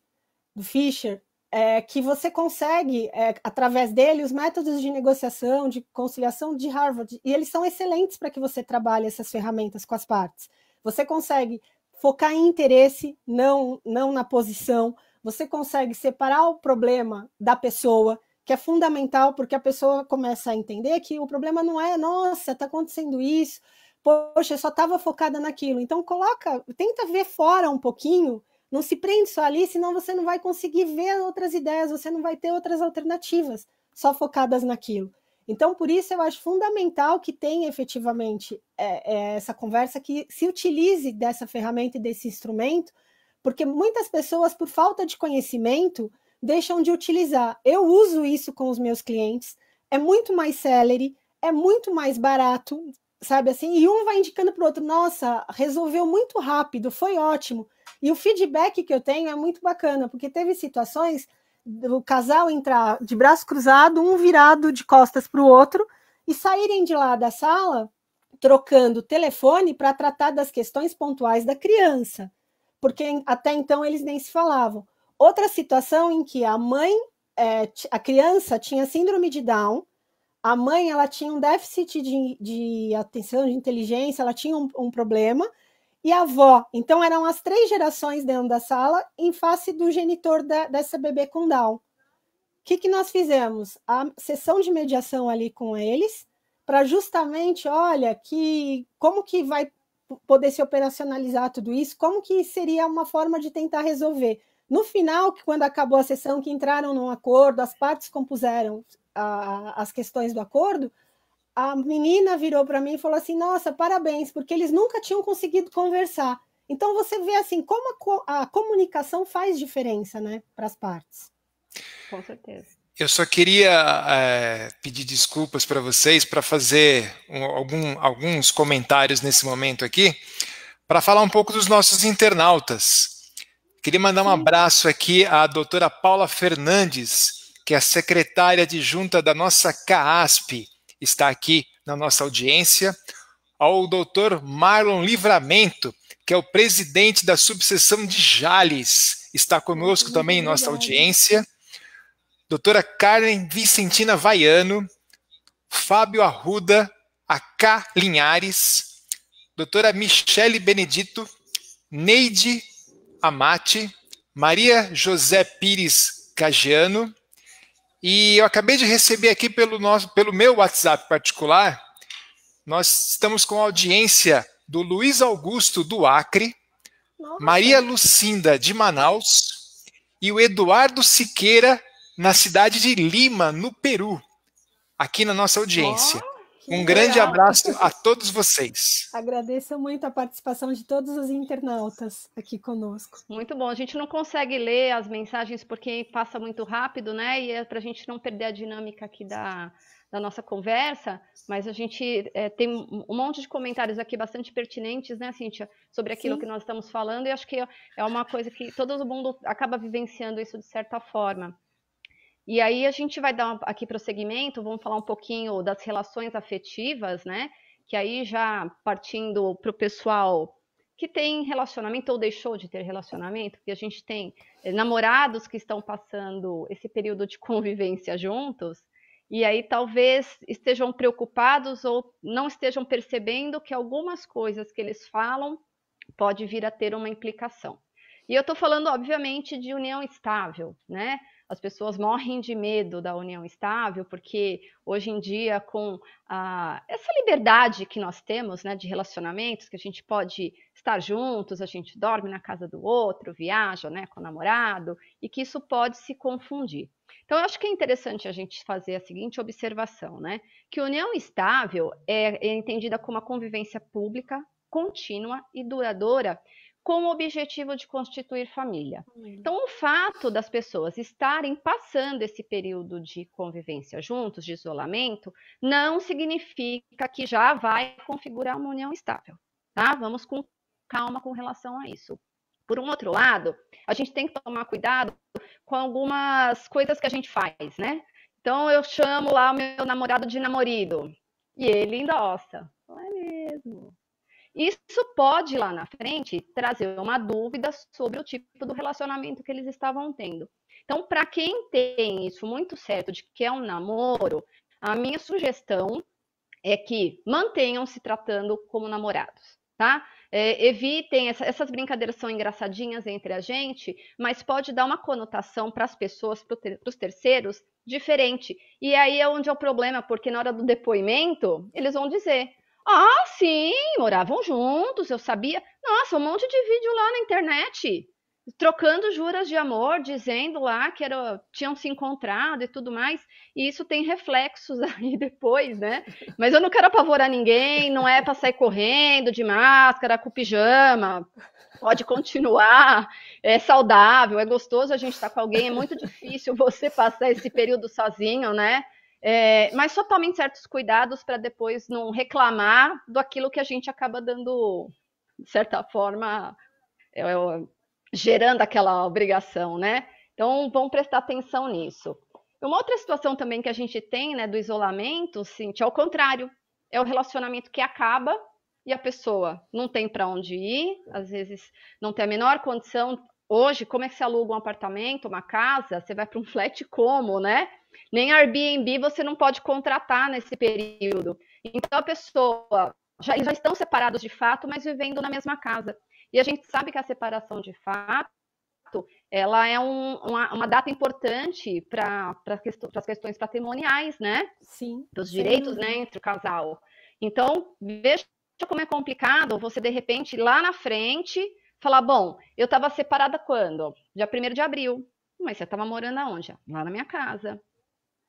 do Fischer, é, que você consegue, é, através dele, os métodos de negociação, de conciliação de Harvard. E eles são excelentes para que você trabalhe essas ferramentas com as partes. Você consegue focar em interesse, não, não na posição. Você consegue separar o problema da pessoa, que é fundamental, porque a pessoa começa a entender que o problema não é, nossa, está acontecendo isso, poxa, eu só estava focada naquilo. Então, coloca, tenta ver fora um pouquinho, não se prende só ali, senão você não vai conseguir ver outras ideias, você não vai ter outras alternativas só focadas naquilo. Então, por isso, eu acho fundamental que tenha efetivamente é, é essa conversa, que se utilize dessa ferramenta e desse instrumento, porque muitas pessoas, por falta de conhecimento, deixam de utilizar. Eu uso isso com os meus clientes, é muito mais celery, é muito mais barato, sabe assim? E um vai indicando para o outro: nossa, resolveu muito rápido, foi ótimo. E o feedback que eu tenho é muito bacana, porque teve situações do casal entrar de braço cruzado, um virado de costas para o outro, e saírem de lá da sala trocando telefone para tratar das questões pontuais da criança, porque até então eles nem se falavam. Outra situação em que a mãe, é, a criança tinha síndrome de Down, a mãe ela tinha um déficit de, de atenção, de inteligência, ela tinha um, um problema, e a avó. Então eram as três gerações dentro da sala em face do genitor da, dessa bebê com Down. O que, que nós fizemos? A sessão de mediação ali com eles para justamente, olha, que como que vai poder se operacionalizar tudo isso? Como que seria uma forma de tentar resolver? No final, que quando acabou a sessão, que entraram num acordo, as partes compuseram a, as questões do acordo, a menina virou para mim e falou assim: Nossa, parabéns, porque eles nunca tinham conseguido conversar. Então você vê assim como a, co a comunicação faz diferença, né, para as partes. Com certeza. Eu só queria é, pedir desculpas para vocês para fazer um, algum, alguns comentários nesse momento aqui, para falar um pouco dos nossos internautas. Queria mandar um abraço aqui à doutora Paula Fernandes, que é a secretária adjunta da nossa CASP, está aqui na nossa audiência, ao doutor Marlon Livramento, que é o presidente da subseção de Jales, está conosco também em nossa audiência, doutora Carmen Vicentina Vaiano, Fábio Arruda, Ak Linhares, doutora Michele Benedito, Neide Amati, Maria José Pires Cagiano, e eu acabei de receber aqui pelo, nosso, pelo meu WhatsApp particular, nós estamos com a audiência do Luiz Augusto do Acre, Nossa. Maria Lucinda de Manaus e o Eduardo Siqueira na cidade de Lima, no Peru, aqui na nossa audiência. Oh. Um grande abraço a todos vocês. Agradeço muito a participação de todos os internautas aqui conosco. Muito bom. A gente não consegue ler as mensagens porque passa muito rápido, né? E é para a gente não perder a dinâmica aqui da, da nossa conversa, mas a gente é, tem um monte de comentários aqui bastante pertinentes, né, Cíntia, sobre aquilo Sim. que nós estamos falando, e acho que é uma coisa que todo mundo acaba vivenciando isso de certa forma. E aí a gente vai dar aqui prosseguimento, vamos falar um pouquinho das relações afetivas, né? Que aí já partindo para o pessoal que tem relacionamento ou deixou de ter relacionamento, que a gente tem eh, namorados que estão passando esse período de [LAUGHS] convivência juntos, e aí talvez estejam preocupados ou não estejam percebendo que algumas coisas que eles falam pode vir a ter uma implicação. E eu estou falando, obviamente, de união estável, né? As pessoas morrem de medo da união estável, porque hoje em dia, com a, essa liberdade que nós temos né, de relacionamentos, que a gente pode estar juntos, a gente dorme na casa do outro, viaja né, com o namorado, e que isso pode se confundir. Então, eu acho que é interessante a gente fazer a seguinte observação, né? Que união estável é, é entendida como a convivência pública, contínua e duradoura com o objetivo de constituir família. Então, o fato das pessoas estarem passando esse período de convivência juntos, de isolamento, não significa que já vai configurar uma união estável, tá? Vamos com calma com relação a isso. Por um outro lado, a gente tem que tomar cuidado com algumas coisas que a gente faz, né? Então, eu chamo lá o meu namorado de namorido e ele endossa. Não é mesmo? Isso pode lá na frente trazer uma dúvida sobre o tipo do relacionamento que eles estavam tendo. Então, para quem tem isso muito certo de que é um namoro, a minha sugestão é que mantenham se tratando como namorados, tá? É, evitem essa, essas brincadeiras são engraçadinhas entre a gente, mas pode dar uma conotação para as pessoas, para os terceiros, diferente. E aí é onde é o problema, porque na hora do depoimento eles vão dizer: ah, sim, moravam juntos, eu sabia. Nossa, um monte de vídeo lá na internet, trocando juras de amor, dizendo lá que era, tinham se encontrado e tudo mais. E isso tem reflexos [LAUGHS] aí depois, né? Mas eu não quero apavorar ninguém, não é para sair correndo de máscara, com pijama. Pode continuar, é saudável, é gostoso a gente estar tá com alguém, é muito difícil você passar esse período sozinho, né? É, mas só tomem certos cuidados para depois não reclamar do aquilo que a gente acaba dando, de certa forma, é, é, gerando aquela obrigação, né? Então, vão prestar atenção nisso. Uma outra situação também que a gente tem, né, do isolamento, Cintia, ao é contrário, é o relacionamento que acaba e a pessoa não tem para onde ir, às vezes não tem a menor condição Hoje, como é que se aluga um apartamento, uma casa? Você vai para um [LAUGHS] flat como, né? Nem Airbnb você não pode contratar nesse período. Então, a pessoa, já, já estão separados de fato, mas vivendo na mesma casa. E a gente sabe que a separação de fato ela é um, uma, uma, data importante para pra as questões patrimoniais, né? Sim. Dos direitos, sim. né, entre o casal. Então, veja como é complicado você, de repente, lá na frente, falar, bom, eu estava separada quando? Dia 1 de abril. Mas você estava morando aonde? Lá na minha casa.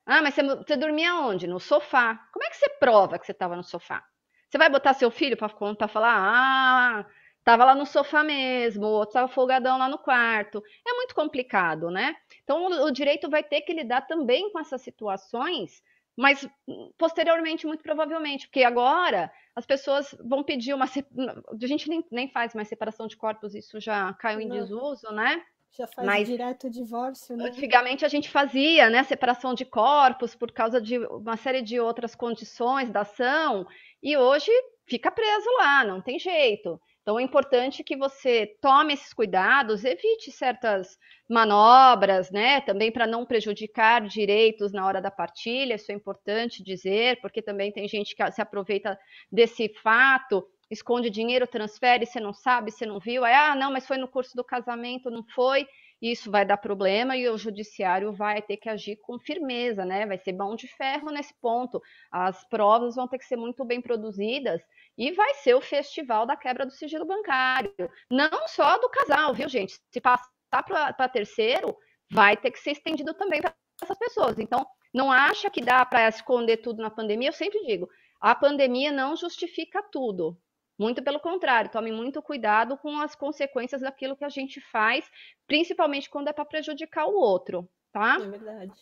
Ah, mas você, você dormia onde? No sofá. Como é que você prova que você estava no sofá? Você vai botar seu filho para contar, falar, ah, estava lá no sofá mesmo, ou estava folgadão lá no quarto. É muito complicado, né? Então, o, o direito vai ter que lidar também com essas situações mas posteriormente, muito provavelmente, porque agora as pessoas vão pedir uma. A gente nem, nem faz mais separação de corpos, isso já caiu Não. em desuso, né? Já faz mas, direto o divórcio, né? Antigamente a gente fazia, né, separação de corpos por causa de uma série de outras condições da ação, e hoje fica preso lá, não tem jeito. Então é importante que você tome esses cuidados, evite certas manobras, né? Também para não prejudicar direitos na hora da partilha, isso é importante dizer, porque também tem gente que se aproveita desse fato, esconde dinheiro, transfere, você não sabe, você não viu, aí, ah, não, mas foi no curso do casamento, não foi isso vai dar problema e o judiciário vai ter que agir com firmeza, né? Vai ser mão de ferro nesse ponto. As provas vão ter que ser muito bem produzidas e vai ser o festival da quebra do sigilo bancário. Não só do casal, viu, gente? Se passar para terceiro, vai ter que ser estendido também para essas pessoas. Então, não acha que dá para esconder tudo na pandemia? Eu sempre digo, a pandemia não justifica tudo, muito pelo contrário, tome muito cuidado com as consequências daquilo que a gente faz, principalmente quando é para prejudicar o outro, tá? É verdade.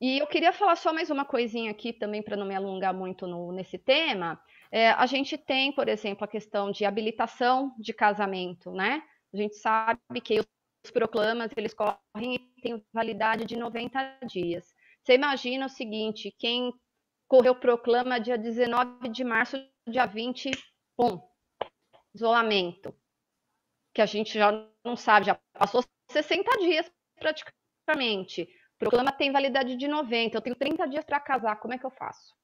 E eu queria falar só mais uma coisinha aqui também para não me alongar muito no, nesse tema. É, a gente tem, por exemplo, a questão de habilitação de casamento, né? A gente sabe que os proclamas eles correm e têm validade de 90 dias. Você imagina o seguinte: quem correu proclama dia 19 de março, dia 20 Bom, isolamento, que a gente já não sabe, já passou 60 dias praticamente. Proclama tem validade de 90, eu tenho 30 dias para casar, como é que eu faço?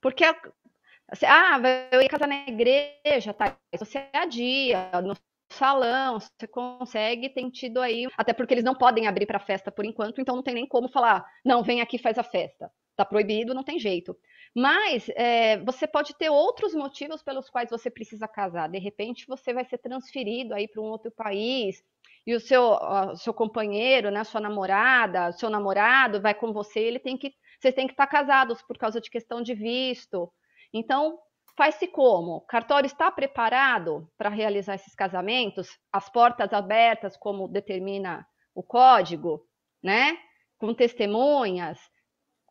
Porque, assim, ah, eu ia casar na igreja, tá? Você é dia no salão, você consegue, tem tido aí. Até porque eles não podem abrir para festa por enquanto, então não tem nem como falar, não, vem aqui faz a festa. Tá proibido, não tem jeito. Mas é, você pode ter outros motivos pelos quais você precisa casar. De repente, você vai ser transferido aí para um outro país e o seu, o seu companheiro, né, sua namorada, seu namorado vai com você. Ele tem que, vocês têm que estar casados por causa de questão de visto. Então, faz-se como? O cartório está preparado para realizar esses casamentos? As portas abertas, como determina o código, né? Com testemunhas.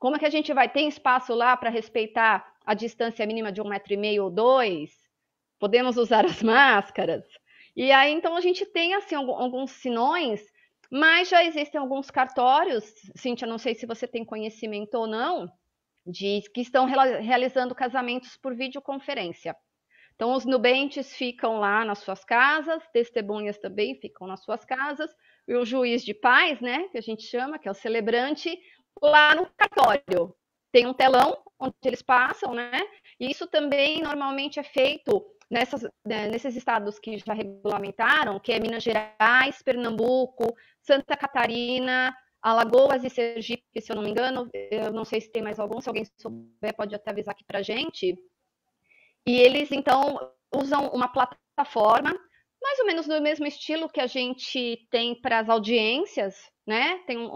Como é que a gente vai ter espaço lá para respeitar a distância mínima de um metro e meio ou dois? Podemos usar [LAUGHS] as máscaras? E aí, então, a gente tem, assim, alguns sinões, mas já existem alguns cartórios, Cintia, não sei se você tem conhecimento ou não, de que estão realizando casamentos por videoconferência. Então, os nubentes ficam lá nas suas casas, testemunhas também ficam nas suas casas, e o juiz de paz, né, que a gente chama, que é o celebrante, lá no cartório. Tem um telão onde eles passam, né? E isso também normalmente é feito nessas, né, nesses estados que já regulamentaram, que é Minas Gerais, Pernambuco, Santa Catarina, Alagoas e Sergipe, se eu não me engano. Eu não sei se tem mais algum, se alguém souber pode até avisar aqui para gente. E eles, então, usam uma plataforma mais ou menos do mesmo estilo que a gente tem para as audiências, né? Tem um,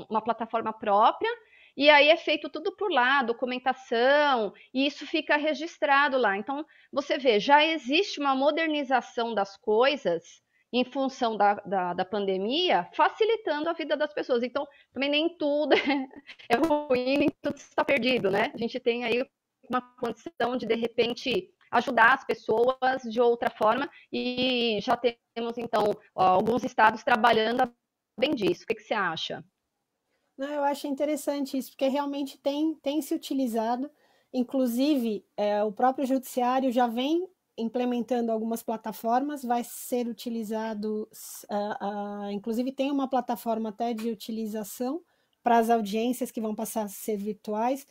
um, uma plataforma própria. E aí é feito tudo por lá, documentação, e isso fica registrado lá. Então, você vê, já existe uma modernização das coisas em função da, da, da pandemia, facilitando a vida das pessoas. Então, também nem tudo [LAUGHS] é ruim, nem tudo está perdido, né? A gente tem aí uma condição de, de repente, ajudar as pessoas de outra forma e já temos então alguns estados trabalhando bem disso. O que, que você acha? Não, eu acho interessante isso, porque realmente tem, tem se utilizado. Inclusive, é, o próprio judiciário já vem implementando algumas plataformas, vai ser utilizado, uh, uh, inclusive tem uma plataforma até de utilização para as audiências que vão passar a ser virtuais.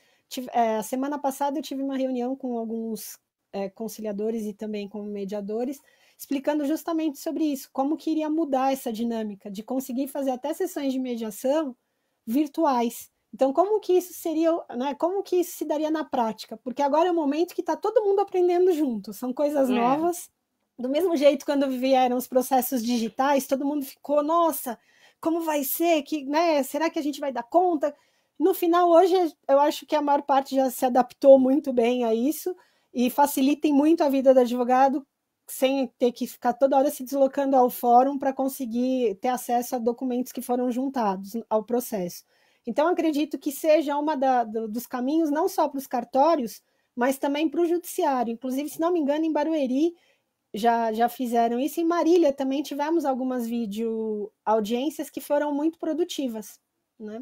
É, a uh, semana passada eu tive uma reunião com alguns é, conciliadores e também como mediadores, explicando justamente sobre isso, como que iria mudar essa dinâmica de conseguir fazer até sessões de mediação virtuais. Então, como que isso seria, né, como que isso se daria na prática? Porque agora é o momento que está todo mundo aprendendo junto, são coisas é. novas. Do mesmo jeito, quando vieram os processos digitais, todo mundo ficou, nossa, como vai ser? Que, né, será que a gente vai dar conta? No final, hoje, eu acho que a maior parte já se adaptou muito bem a isso, e facilitem muito a vida do advogado sem ter que ficar toda hora se deslocando ao fórum para conseguir ter acesso a documentos que foram juntados ao processo. Então, acredito que seja uma do, dos caminhos não só para os cartórios, mas também para o judiciário. Inclusive, se não me engano, em Barueri já, já fizeram isso. Em Marília também tivemos algumas vídeo audiências que foram muito produtivas. Né?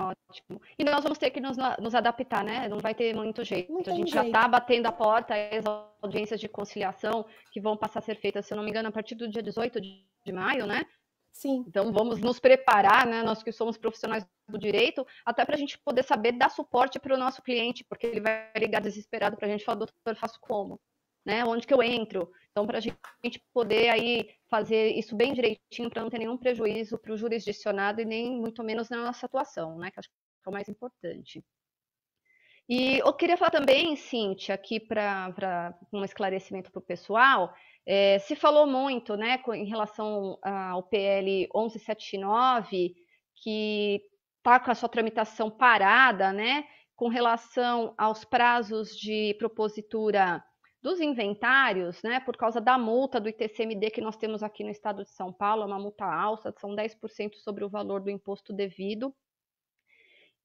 Ótimo. E nós vamos ter que nos, nos adaptar, né? Não vai ter muito jeito. a gente jeito. já está batendo a porta as audiências de conciliação que vão passar a ser feitas, se eu não me engano, a partir do dia 18 de, de maio, né? Sim. Então vamos nos preparar, né? Nós que somos profissionais do direito, até para a gente poder saber dar suporte para o nosso cliente, porque ele vai ligar desesperado para a gente e falar, doutor, faço como? né? Onde que eu entro? Então, para a gente poder aí fazer isso bem direitinho para não ter nenhum prejuízo para o jurisdicionado e nem muito menos na nossa atuação, né? Que acho que é o mais importante. E eu queria falar também, Cíntia, aqui para um esclarecimento para o pessoal, é, se falou muito né, em relação ao PL 1179, que está com a sua tramitação parada, né, com relação aos prazos de propositura dos inventários, né, por causa da multa do ITCMD que nós temos aqui no estado de São Paulo, é uma multa alta, são 10% sobre o valor do imposto devido.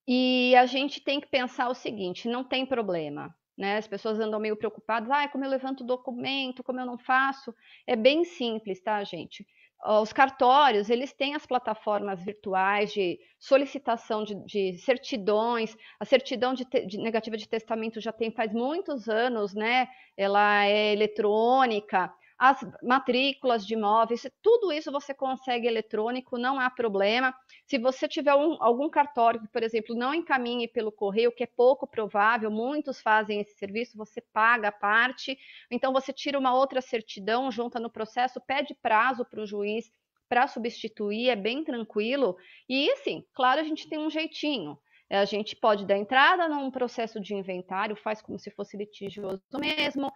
E a gente tem que pensar o seguinte: não tem problema. Né? As pessoas andam meio preocupadas, ah, como eu levanto o documento, como eu não faço. É bem simples, tá, gente? Ah, os cartórios, eles têm as plataformas virtuais de solicitação de, de certidões, a certidão de, te, de, negativa de testamento já tem faz muitos anos, né? Ela é eletrônica, as matrículas de imóveis, tudo isso você consegue eletrônico, não há problema. Se você tiver um, algum cartório que, por exemplo, não encaminhe pelo correio, que é pouco provável, muitos fazem esse serviço, você paga a parte, então você tira uma outra certidão, junta no processo, pede prazo para o juiz para substituir, é bem tranquilo. E assim, claro, a gente tem um jeitinho. A gente pode dar entrada num processo de inventário, faz como se fosse litigioso mesmo,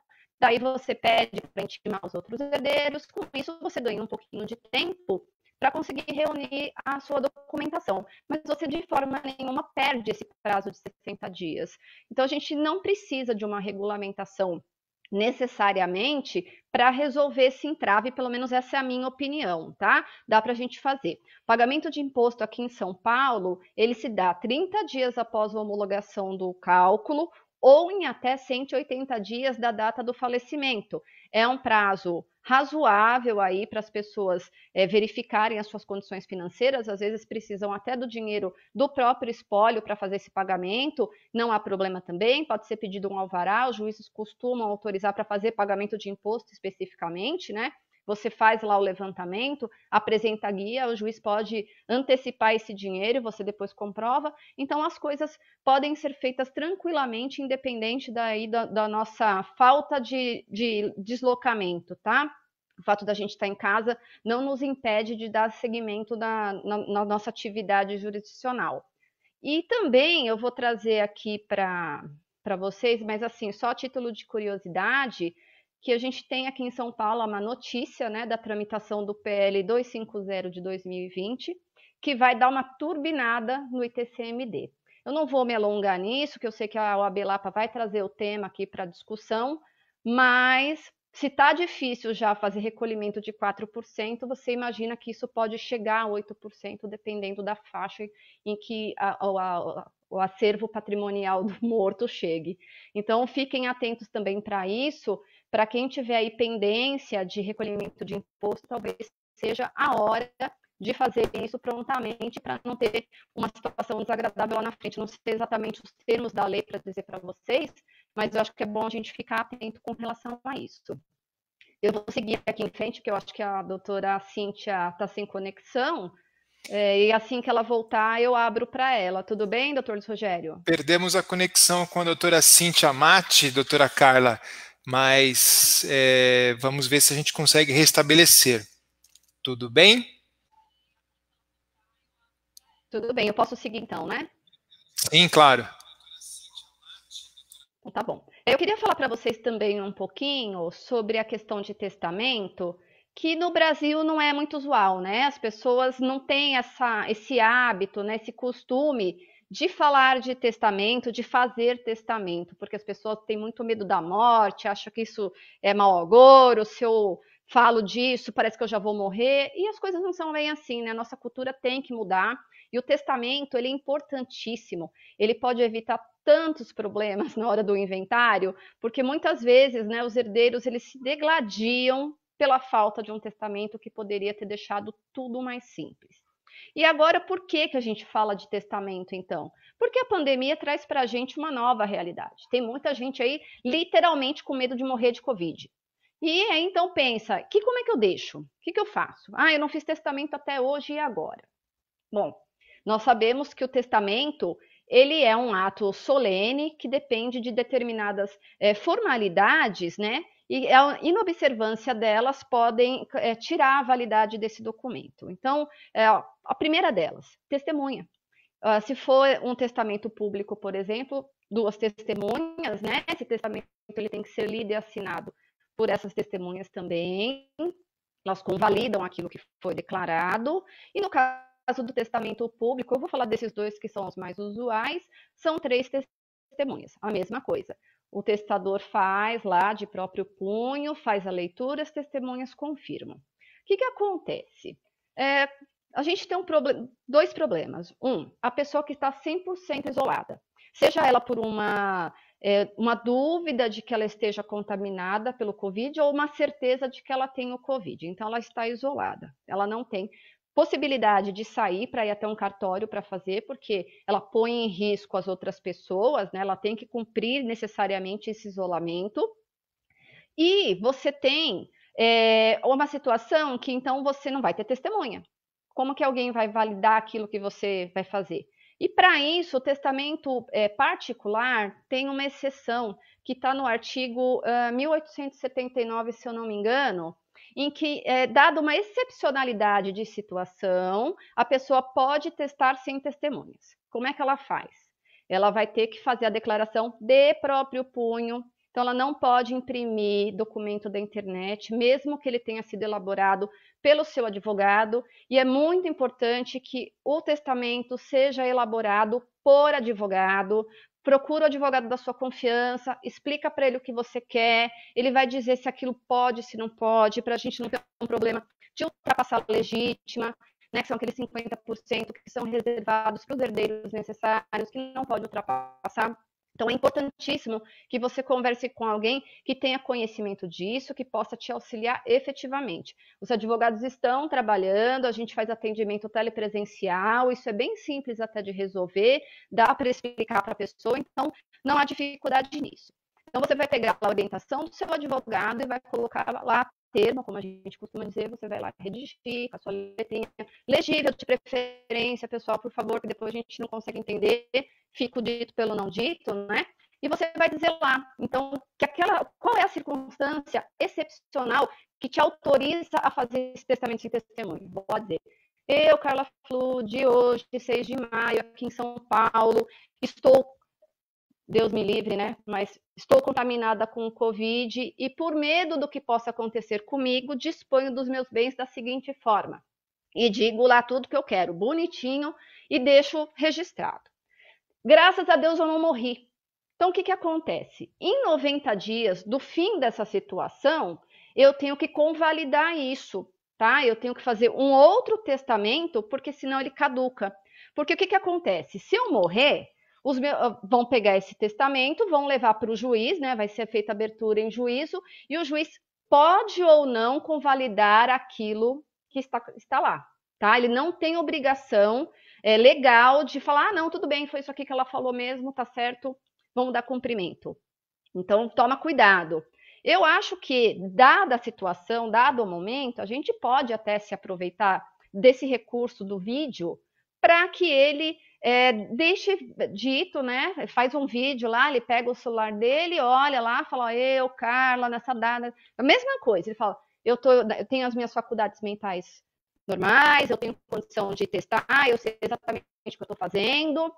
Daí você pede para intimar os outros herdeiros, com isso você ganha um pouquinho de tempo para conseguir reunir a sua documentação, mas você de forma nenhuma perde esse prazo de 60 dias. Então a gente não precisa de uma regulamentação necessariamente para resolver esse entrave, pelo menos essa é a minha opinião, tá? Dá para a gente fazer. Pagamento de imposto aqui em São Paulo, ele se dá 30 dias após a homologação do cálculo ou em até 180 dias da data do falecimento. É um prazo razoável aí para as pessoas é, verificarem as suas condições financeiras, às vezes precisam até do dinheiro do próprio espólio para fazer esse pagamento, não há problema também, pode ser pedido um alvará, os juízes costumam autorizar para fazer pagamento de imposto especificamente, né? você faz lá o levantamento, apresenta a guia, o juiz pode antecipar esse dinheiro, você depois comprova. Então, as coisas podem ser feitas tranquilamente, independente daí da, da nossa falta de, de deslocamento, tá? O fato da gente estar tá em casa não nos impede de dar seguimento na, na, na nossa atividade jurisdicional. E também eu vou trazer aqui para vocês, mas assim, só título de curiosidade, que a gente tem aqui em São Paulo uma notícia né, da tramitação do PL 250 de 2020, que vai dar uma turbinada no ITCMD. Eu não vou me alongar nisso, que eu sei que a OAB Lapa vai trazer o tema aqui para discussão, mas se está difícil já fazer recolhimento de 4%, você imagina que isso pode chegar a 8%, dependendo da faixa em que a, a, a, o acervo patrimonial do [LAUGHS] morto chegue. Então, fiquem atentos também para isso para quem tiver aí pendência de recolhimento de imposto, talvez seja a hora de fazer isso prontamente para não ter uma situação desagradável lá na frente. Não sei exatamente os termos da lei para dizer para vocês, mas eu acho que é bom a gente ficar atento com relação a isso. Eu vou seguir aqui em frente, porque eu acho que a doutora Cíntia está sem conexão. É, e assim que ela voltar, eu abro para ela. Tudo bem, doutor Rogério? Perdemos a conexão com a doutora Cíntia Mate, doutora Carla mas é, vamos ver se a gente consegue restabelecer. Tudo bem? Tudo bem, eu posso seguir então, né? Sim, claro. Então tá bom. Eu queria falar para vocês também um pouquinho sobre a questão de testamento, que no Brasil não é muito usual, né? As pessoas não têm essa, esse hábito, né, esse costume de falar de testamento, de fazer testamento, porque as pessoas têm muito medo da morte, acham que isso é mau agouro, se eu falo disso, parece que eu já vou morrer, e as coisas não são bem assim, né? Nossa cultura tem que mudar, e o testamento, ele é importantíssimo, ele pode evitar tantos problemas [LAUGHS] na hora do inventário, porque muitas vezes, né, os herdeiros, eles se degladiam pela falta de um testamento que poderia ter deixado tudo mais simples. E agora, por que, que a gente fala de testamento, então? Porque a pandemia traz para a gente uma nova realidade. Tem muita gente aí, literalmente, com medo de morrer de Covid. E aí, então, pensa, que como é que eu deixo? O que, que eu faço? Ah, eu não fiz testamento até hoje e agora? Bom, nós sabemos que o testamento ele é um ato solene que depende de determinadas é, formalidades, né? e é a inobservância delas podem é, tirar a validade desse documento. Então, é, a primeira delas, testemunha. Uh, se for um testamento público, por exemplo, duas testemunhas, né? Esse testamento ele tem que ser lido e assinado por essas testemunhas também. Elas convalidam aquilo que foi declarado. E no caso do testamento público, eu vou falar desses dois que são os mais usuais, são três testemunhas, a mesma coisa. O testador faz lá de próprio punho, faz a leitura, as testemunhas confirmam. O que, que acontece? É, a gente tem um problem... dois problemas. Um, a pessoa que está 100% isolada, seja ela por uma, é, uma dúvida de que ela esteja contaminada pelo Covid ou uma certeza de que ela tem o Covid. Então, ela está isolada, ela não tem possibilidade de sair para ir até um cartório para fazer, porque ela põe em risco as outras pessoas, né? Ela tem que cumprir necessariamente esse isolamento. E você tem é, uma situação que então você não vai ter testemunha. Como que alguém vai validar aquilo que você vai fazer? E para isso, o testamento é, particular tem uma exceção que está no artigo uh, ah, 1879, se eu não me engano, em que, é, eh, dada uma excepcionalidade de situação, a pessoa pode testar sem testemunhas. Como é que ela faz? Ela vai ter que fazer a declaração de próprio punho. Então, ela não pode imprimir documento da internet, mesmo que ele tenha sido elaborado pelo seu advogado. E é muito importante que o testamento seja elaborado por advogado, procura o advogado da sua confiança, explica para ele o que você quer, ele vai dizer se aquilo pode, se não pode, para a gente não ter um problema de ultrapassar a legítima, né, que são aqueles 50% que são reservados para os herdeiros necessários, que não pode ultrapassar. Então é importantíssimo que você converse com alguém que tenha conhecimento disso, que possa te auxiliar efetivamente. Os advogados estão trabalhando, a gente faz atendimento telepresencial, isso é bem simples até de resolver, dá para explicar para a pessoa, então não há dificuldade nisso. Então você vai pegar a orientação do seu advogado e vai colocar lá termo, como a gente costuma dizer, você vai lá redigir com a sua letrinha legível de preferência, pessoal, por favor, que depois a gente não consegue entender, fica o dito pelo não dito, né? E você vai dizer lá, então, que aquela, qual é a circunstância excepcional que te autoriza a fazer esse testamento de testemunho? Vou dizer, eu, Carla Flu, de hoje, 6 de maio, aqui em São Paulo, estou Deus me livre, né? Mas estou contaminada com o Covid e, por medo do que possa acontecer comigo, disponho dos meus bens da seguinte forma. E digo lá tudo que eu quero, bonitinho, e deixo registrado. Graças a Deus eu não morri. Então, o que, que acontece? Em 90 dias do fim dessa situação, eu tenho que convalidar isso, tá? Eu tenho que fazer um outro testamento, porque senão ele caduca. Porque o que, que acontece? Se eu morrer, os ah, vão pegar esse testamento, vão levar para o juiz, né? Vai ser feita abertura em juízo e o juiz pode ou não convalidar aquilo que está, está lá, tá? Ele não tem obrigação é, legal de falar, ah, não, tudo bem, foi isso aqui que ela falou mesmo, tá certo? Vamos dar cumprimento. Então, toma cuidado. Eu acho que, dada a situação, dado o momento, a gente pode até se aproveitar desse recurso do vídeo para que ele é, deixe dito, né? Faz um vídeo lá, ele pega o celular dele, olha lá, fala, eu, Carla, nessa data. A mesma coisa, ele fala, eu, tô, eu tenho as minhas faculdades mentais normais, eu tenho condição de testar, eu sei exatamente o que eu estou fazendo,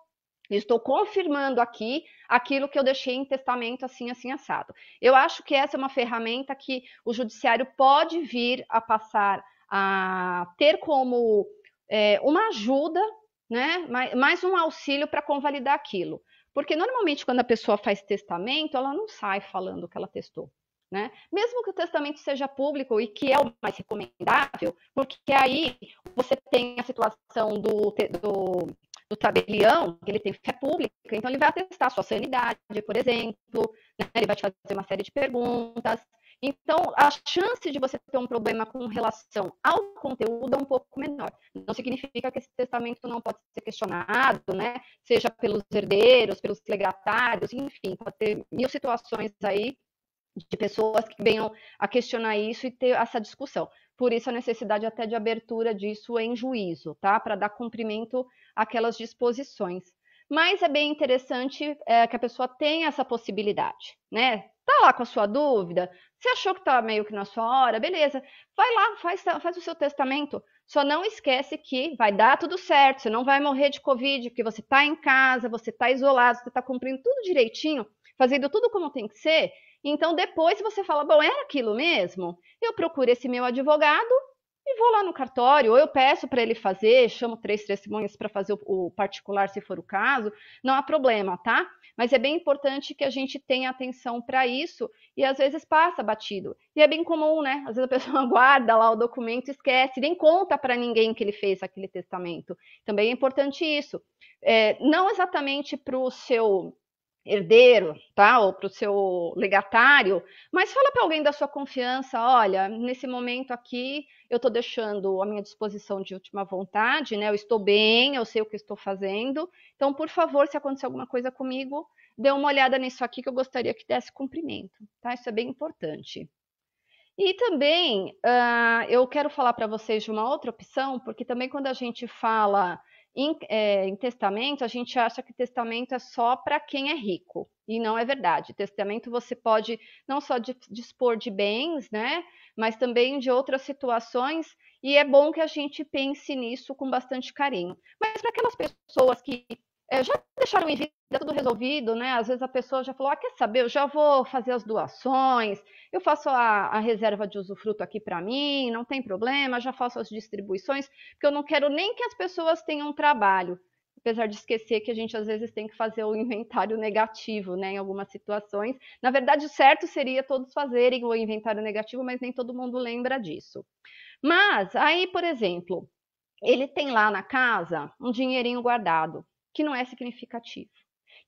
estou confirmando aqui aquilo que eu deixei em testamento assim, assim, assado. Eu acho que essa é uma ferramenta que o judiciário pode vir a passar a ter como é, uma ajuda né? Mais, mais um auxílio para convalidar aquilo. Porque normalmente quando a pessoa faz testamento, ela não sai falando que ela testou. Né? Mesmo que o testamento seja público e que é o mais recomendável, porque aí você tem a situação do, do, do tabelião, que ele tem fé pública, então ele vai atestar sua sanidade, por exemplo, né? ele vai te fazer uma série de perguntas, então, a chance de você ter um problema com relação ao conteúdo é um pouco menor. Não significa que esse testamento não pode ser questionado, né? Seja pelos herdeiros, pelos legatários, enfim, pode ter mil situações aí de pessoas que venham a questionar isso e ter essa discussão. Por isso a necessidade até de abertura disso em juízo, tá? Para dar cumprimento àquelas disposições mas é bem interessante é, que a pessoa tenha essa possibilidade, né? Tá lá com a sua dúvida, você achou que tá meio que na sua hora, beleza, vai lá, faz, faz o seu testamento, só não esquece que vai dar tudo certo, você não vai morrer de Covid, porque você tá em casa, você tá isolado, você tá cumprindo tudo direitinho, fazendo tudo como tem que ser, então depois você fala, bom, era aquilo mesmo? Eu procuro esse meu advogado e vou lá no cartório, ou eu peço para ele fazer, chamo três testemunhas para fazer o, o, particular, se for o caso, não há problema, tá? Mas é bem importante que a gente tenha atenção para isso, e às vezes passa batido. E é bem comum, né? Às vezes a pessoa [LAUGHS] guarda lá o documento, esquece, nem conta para ninguém que ele fez aquele testamento. Também é importante isso. É, não exatamente para o seu herdeiro, tá? Ou para o seu legatário, mas fala para alguém da sua confiança, olha, nesse momento aqui eu estou deixando a minha disposição de última vontade, né? Eu estou bem, eu sei o que estou fazendo, então por favor, se acontecer alguma coisa comigo, dê uma olhada nisso aqui que eu gostaria que desse cumprimento, tá? Isso é bem importante. E também uh, eu quero falar para vocês de uma outra opção, porque também quando a gente fala em, é, em, testamento, a gente acha que testamento é só para quem é rico, e não é verdade. Testamento você pode não só de, dispor de bens, né, mas também de outras situações, e é bom que a gente pense nisso com bastante carinho. Mas para aquelas pessoas que é, já deixaram em vida tudo resolvido, né? Às vezes a pessoa já falou, ah, quer saber, eu já vou fazer as doações, eu faço a, a reserva de usufruto aqui para mim, não tem problema, já faço as distribuições, porque eu não quero nem que as pessoas tenham trabalho, apesar de esquecer que a gente às vezes tem que fazer o inventário negativo, né? Em algumas situações. Na verdade, o certo seria todos fazerem o inventário negativo, mas nem todo mundo lembra disso. Mas aí, por exemplo, ele tem lá na casa um dinheirinho guardado que não é significativo.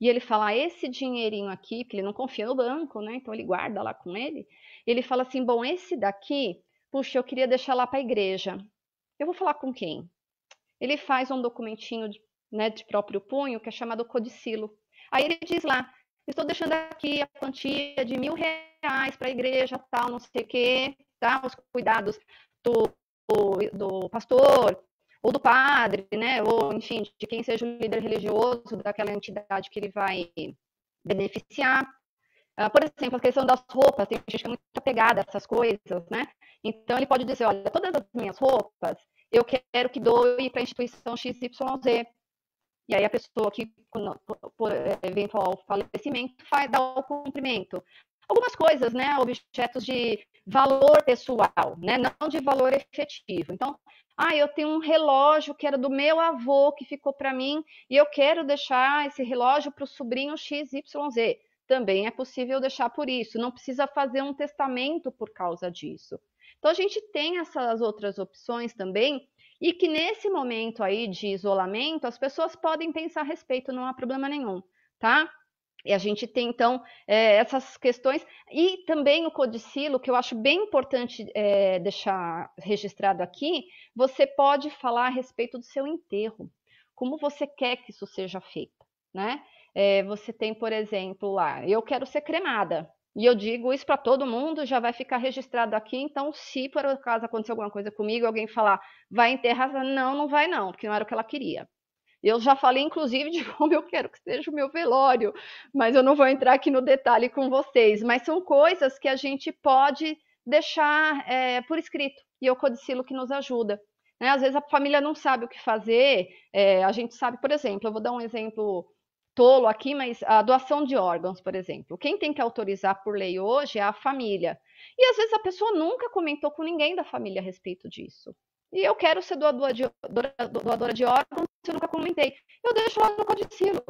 E ele fala, ah, esse dinheirinho aqui, que ele não confia no banco, né? Então ele guarda lá com ele. Ele fala assim, bom, esse daqui, puxa, eu queria deixar lá para a igreja. Eu vou falar com quem? Ele faz um documentinho de, né, de próprio punho que é chamado codicilo. Aí ele diz lá, estou deixando aqui a quantia de mil reais para a igreja, tal, não sei o quê, tá? Os cuidados do, do, do pastor, ou do padre, né, ou enfim, de quem seja o líder religioso daquela entidade que ele vai beneficiar. Uh, por exemplo, a questão das roupas, tem gente que é muito apegada a essas coisas, né? Então ele pode dizer, olha, todas as minhas roupas eu quero que doe para a instituição XYZ. E aí a pessoa que, por, por eh, eventual falecimento, faz, dá o cumprimento algumas coisas, né? Objetos de valor pessoal, né? Não de valor efetivo. Então, ah, eu tenho um relógio que era do meu avô que ficou para mim e eu quero deixar esse relógio para o sobrinho XYZ. Também é possível deixar por isso, não precisa fazer um testamento por causa disso. Então a gente tem essas outras opções também e que nesse momento aí de isolamento as pessoas podem pensar a respeito, não há problema nenhum, tá? E a gente tem, então, eh, essas questões. E também o codicilo, que eu acho bem importante eh, deixar registrado aqui, você pode falar a respeito do seu enterro. Como você quer que isso seja feito, né? Eh, você tem, por exemplo, lá, eu quero ser cremada. E eu digo isso para todo mundo, já vai ficar registrado aqui. Então, se por acaso acontecer alguma coisa comigo, alguém falar, vai enterrar, não, não vai não, porque não era o que ela queria. Eu já falei, inclusive, de [LAUGHS] como eu quero que seja o meu velório, mas eu não vou entrar aqui no detalhe com vocês. Mas são coisas que a gente pode deixar é, por escrito, e eu o Codicilo que nos ajuda. Né? Às vezes a família não sabe o que fazer, é, a gente sabe, por exemplo, eu vou dar um exemplo tolo aqui, mas a doação de órgãos, por exemplo. Quem tem que autorizar por lei hoje é a família. E às vezes a pessoa nunca comentou com ninguém da família a respeito disso. E eu quero ser doadora de, doadora de órgãos, eu nunca comentei. Eu deixo lá no codicilo.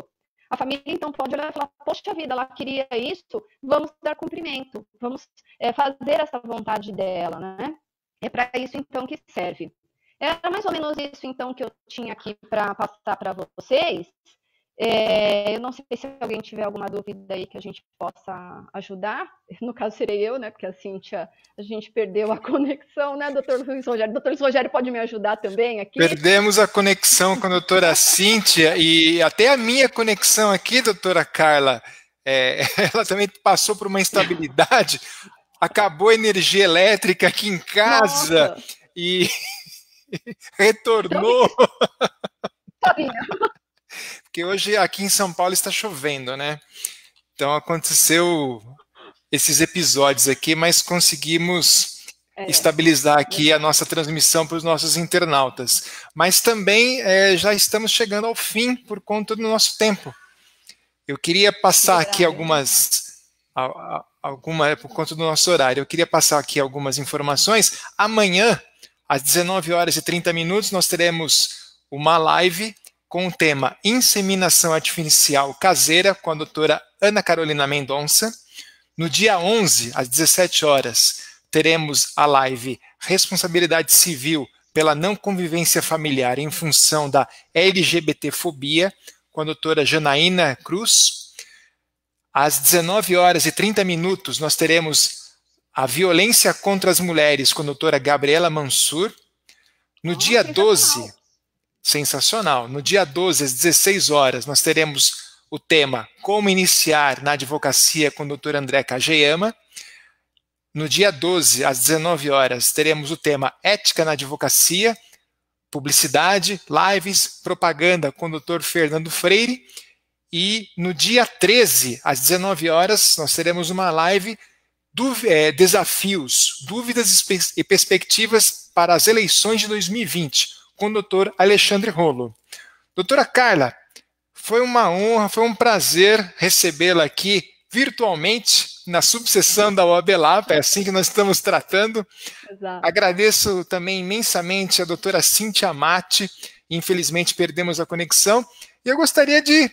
A família então pode olhar e falar: Poxa vida, ela queria isso, vamos dar cumprimento, vamos é, fazer essa vontade dela, né? É para isso então que serve. Era mais ou menos isso então que eu tinha aqui para passar para vocês. É, eu não sei se alguém tiver alguma dúvida aí que a gente possa ajudar. [LAUGHS] No caso, serei eu, né? Porque a Cíntia, a gente perdeu a [LAUGHS] conexão, né, doutor Luiz Rogério? Doutor Luiz Rogério pode me ajudar também aqui? Perdemos a conexão com a doutora Cíntia e até a minha conexão aqui, doutora Carla, é, [LAUGHS] ela também passou por uma instabilidade. Acabou a energia elétrica aqui em casa Nossa. e retornou. Sabia porque hoje aqui em São Paulo está chovendo, né? Então aconteceu esses episódios aqui, mas conseguimos é. estabilizar aqui é. a nossa transmissão para os nossos internautas. Mas também é, já estamos chegando ao fim por conta do nosso tempo. Eu queria passar aqui né? algumas. Alguma, é, por conta do nosso horário, eu queria passar aqui algumas informações. Amanhã, às 19 horas e 30 minutos, nós teremos uma live com o tema Inseminação Artificial Caseira, com a doutora Ana Carolina Mendonça. No dia 11, às 17 horas, teremos a live Responsabilidade Civil pela Não Convivência Familiar em função da LGBTfobia, com a doutora Janaína Cruz. Às 19 horas e 30 minutos, nós teremos a violência contra as mulheres com a doutora Gabriela Mansur. No dia 12, sensacional. No dia 12, às 16 horas, nós teremos o tema Como Iniciar na Advocacia com o Dr. André Cageyama. No dia 12, às 19 horas, teremos o tema Ética na Advocacia, Publicidade, Lives, Propaganda com o Dr. Fernando Freire. E no dia 13, às 19 horas, nós teremos uma live do, é, Desafios, Dúvidas e Perspectivas para as Eleições de 2020 com o doutor Alexandre Rolo. Doutora Carla, foi uma honra, foi um prazer recebê-la aqui virtualmente na subseção da OAB Lapa, é assim que nós estamos tratando. Exato. Agradeço também imensamente a doutora Cintia Mate, infelizmente perdemos a conexão, e eu gostaria de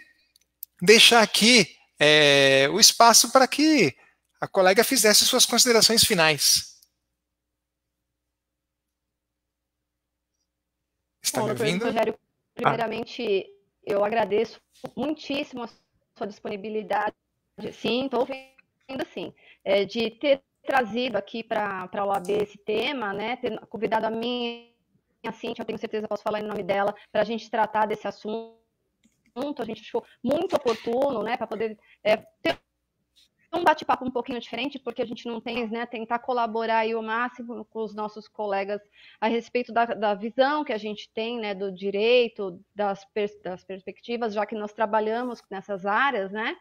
deixar aqui é, o espaço para que a colega fizesse suas considerações finais. Está Bom, me ouvindo? Rogério, ah. primeiramente, ah. eu agradeço muitíssimo a sua disponibilidade. Sim, estou ouvindo sim. É, de ter trazido aqui para a OAB esse tema, né? Ter convidado a mim, a Cintia, eu tenho certeza que posso falar em nome dela, para a gente tratar desse assunto. A gente achou muito oportuno, né? Para poder é, ter um bate-papo um pouquinho diferente, porque a gente não tem, né, tentar colaborar aí o máximo com os nossos colegas a respeito da, da visão que a gente tem, né, do direito, das, pers das perspectivas, já que nós trabalhamos nessas áreas, né,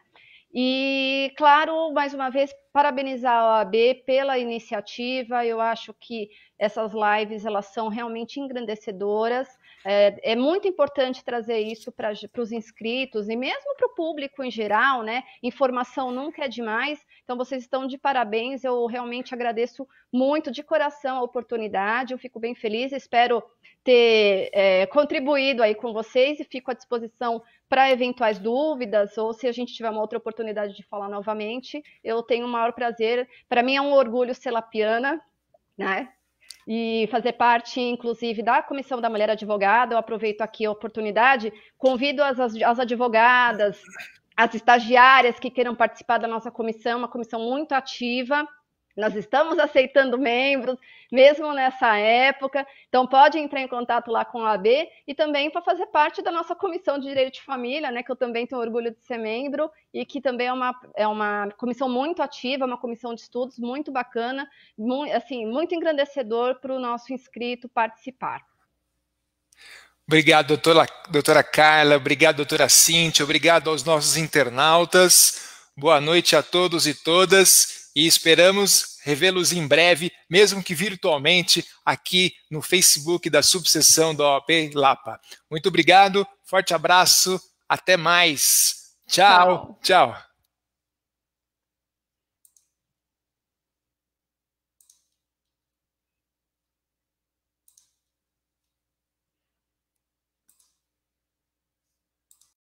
e, claro, mais uma vez, parabenizar a OAB pela iniciativa, eu acho que essas lives, elas são realmente engrandecedoras, é, é, muito importante trazer isso para os inscritos e mesmo para o público em geral, né? Informação nunca é demais. Então, vocês estão de parabéns. Eu realmente agradeço muito de coração a oportunidade. Eu fico bem feliz. Espero ter é, contribuído aí com vocês e fico à disposição para eventuais dúvidas ou se a gente tiver uma outra oportunidade de falar novamente. Eu tenho o maior prazer. Para mim é um orgulho ser lapiana, né? e fazer parte, inclusive, da Comissão da Mulher Advogada. Eu aproveito aqui a oportunidade, convido as, as advogadas, as estagiárias que queiram participar da nossa comissão, uma comissão muito ativa. Nós estamos aceitando membros, mesmo nessa época. Então, pode entrar em contato lá com a AB e também para fazer parte da nossa comissão de direito de família, né? Que eu também tenho orgulho de ser membro e que também é uma, é uma comissão muito ativa, uma comissão de estudos muito bacana, muito, assim, muito engrandecedor para o nosso inscrito participar. Obrigado, doutora, doutora Carla. Obrigado, doutora Cintia. Obrigado aos nossos internautas. Boa noite a todos e todas e esperamos revê-los em breve, mesmo que virtualmente, aqui no Facebook da subseção da OAP Lapa. Muito obrigado, forte abraço, até mais. Tchau, tchau. tchau.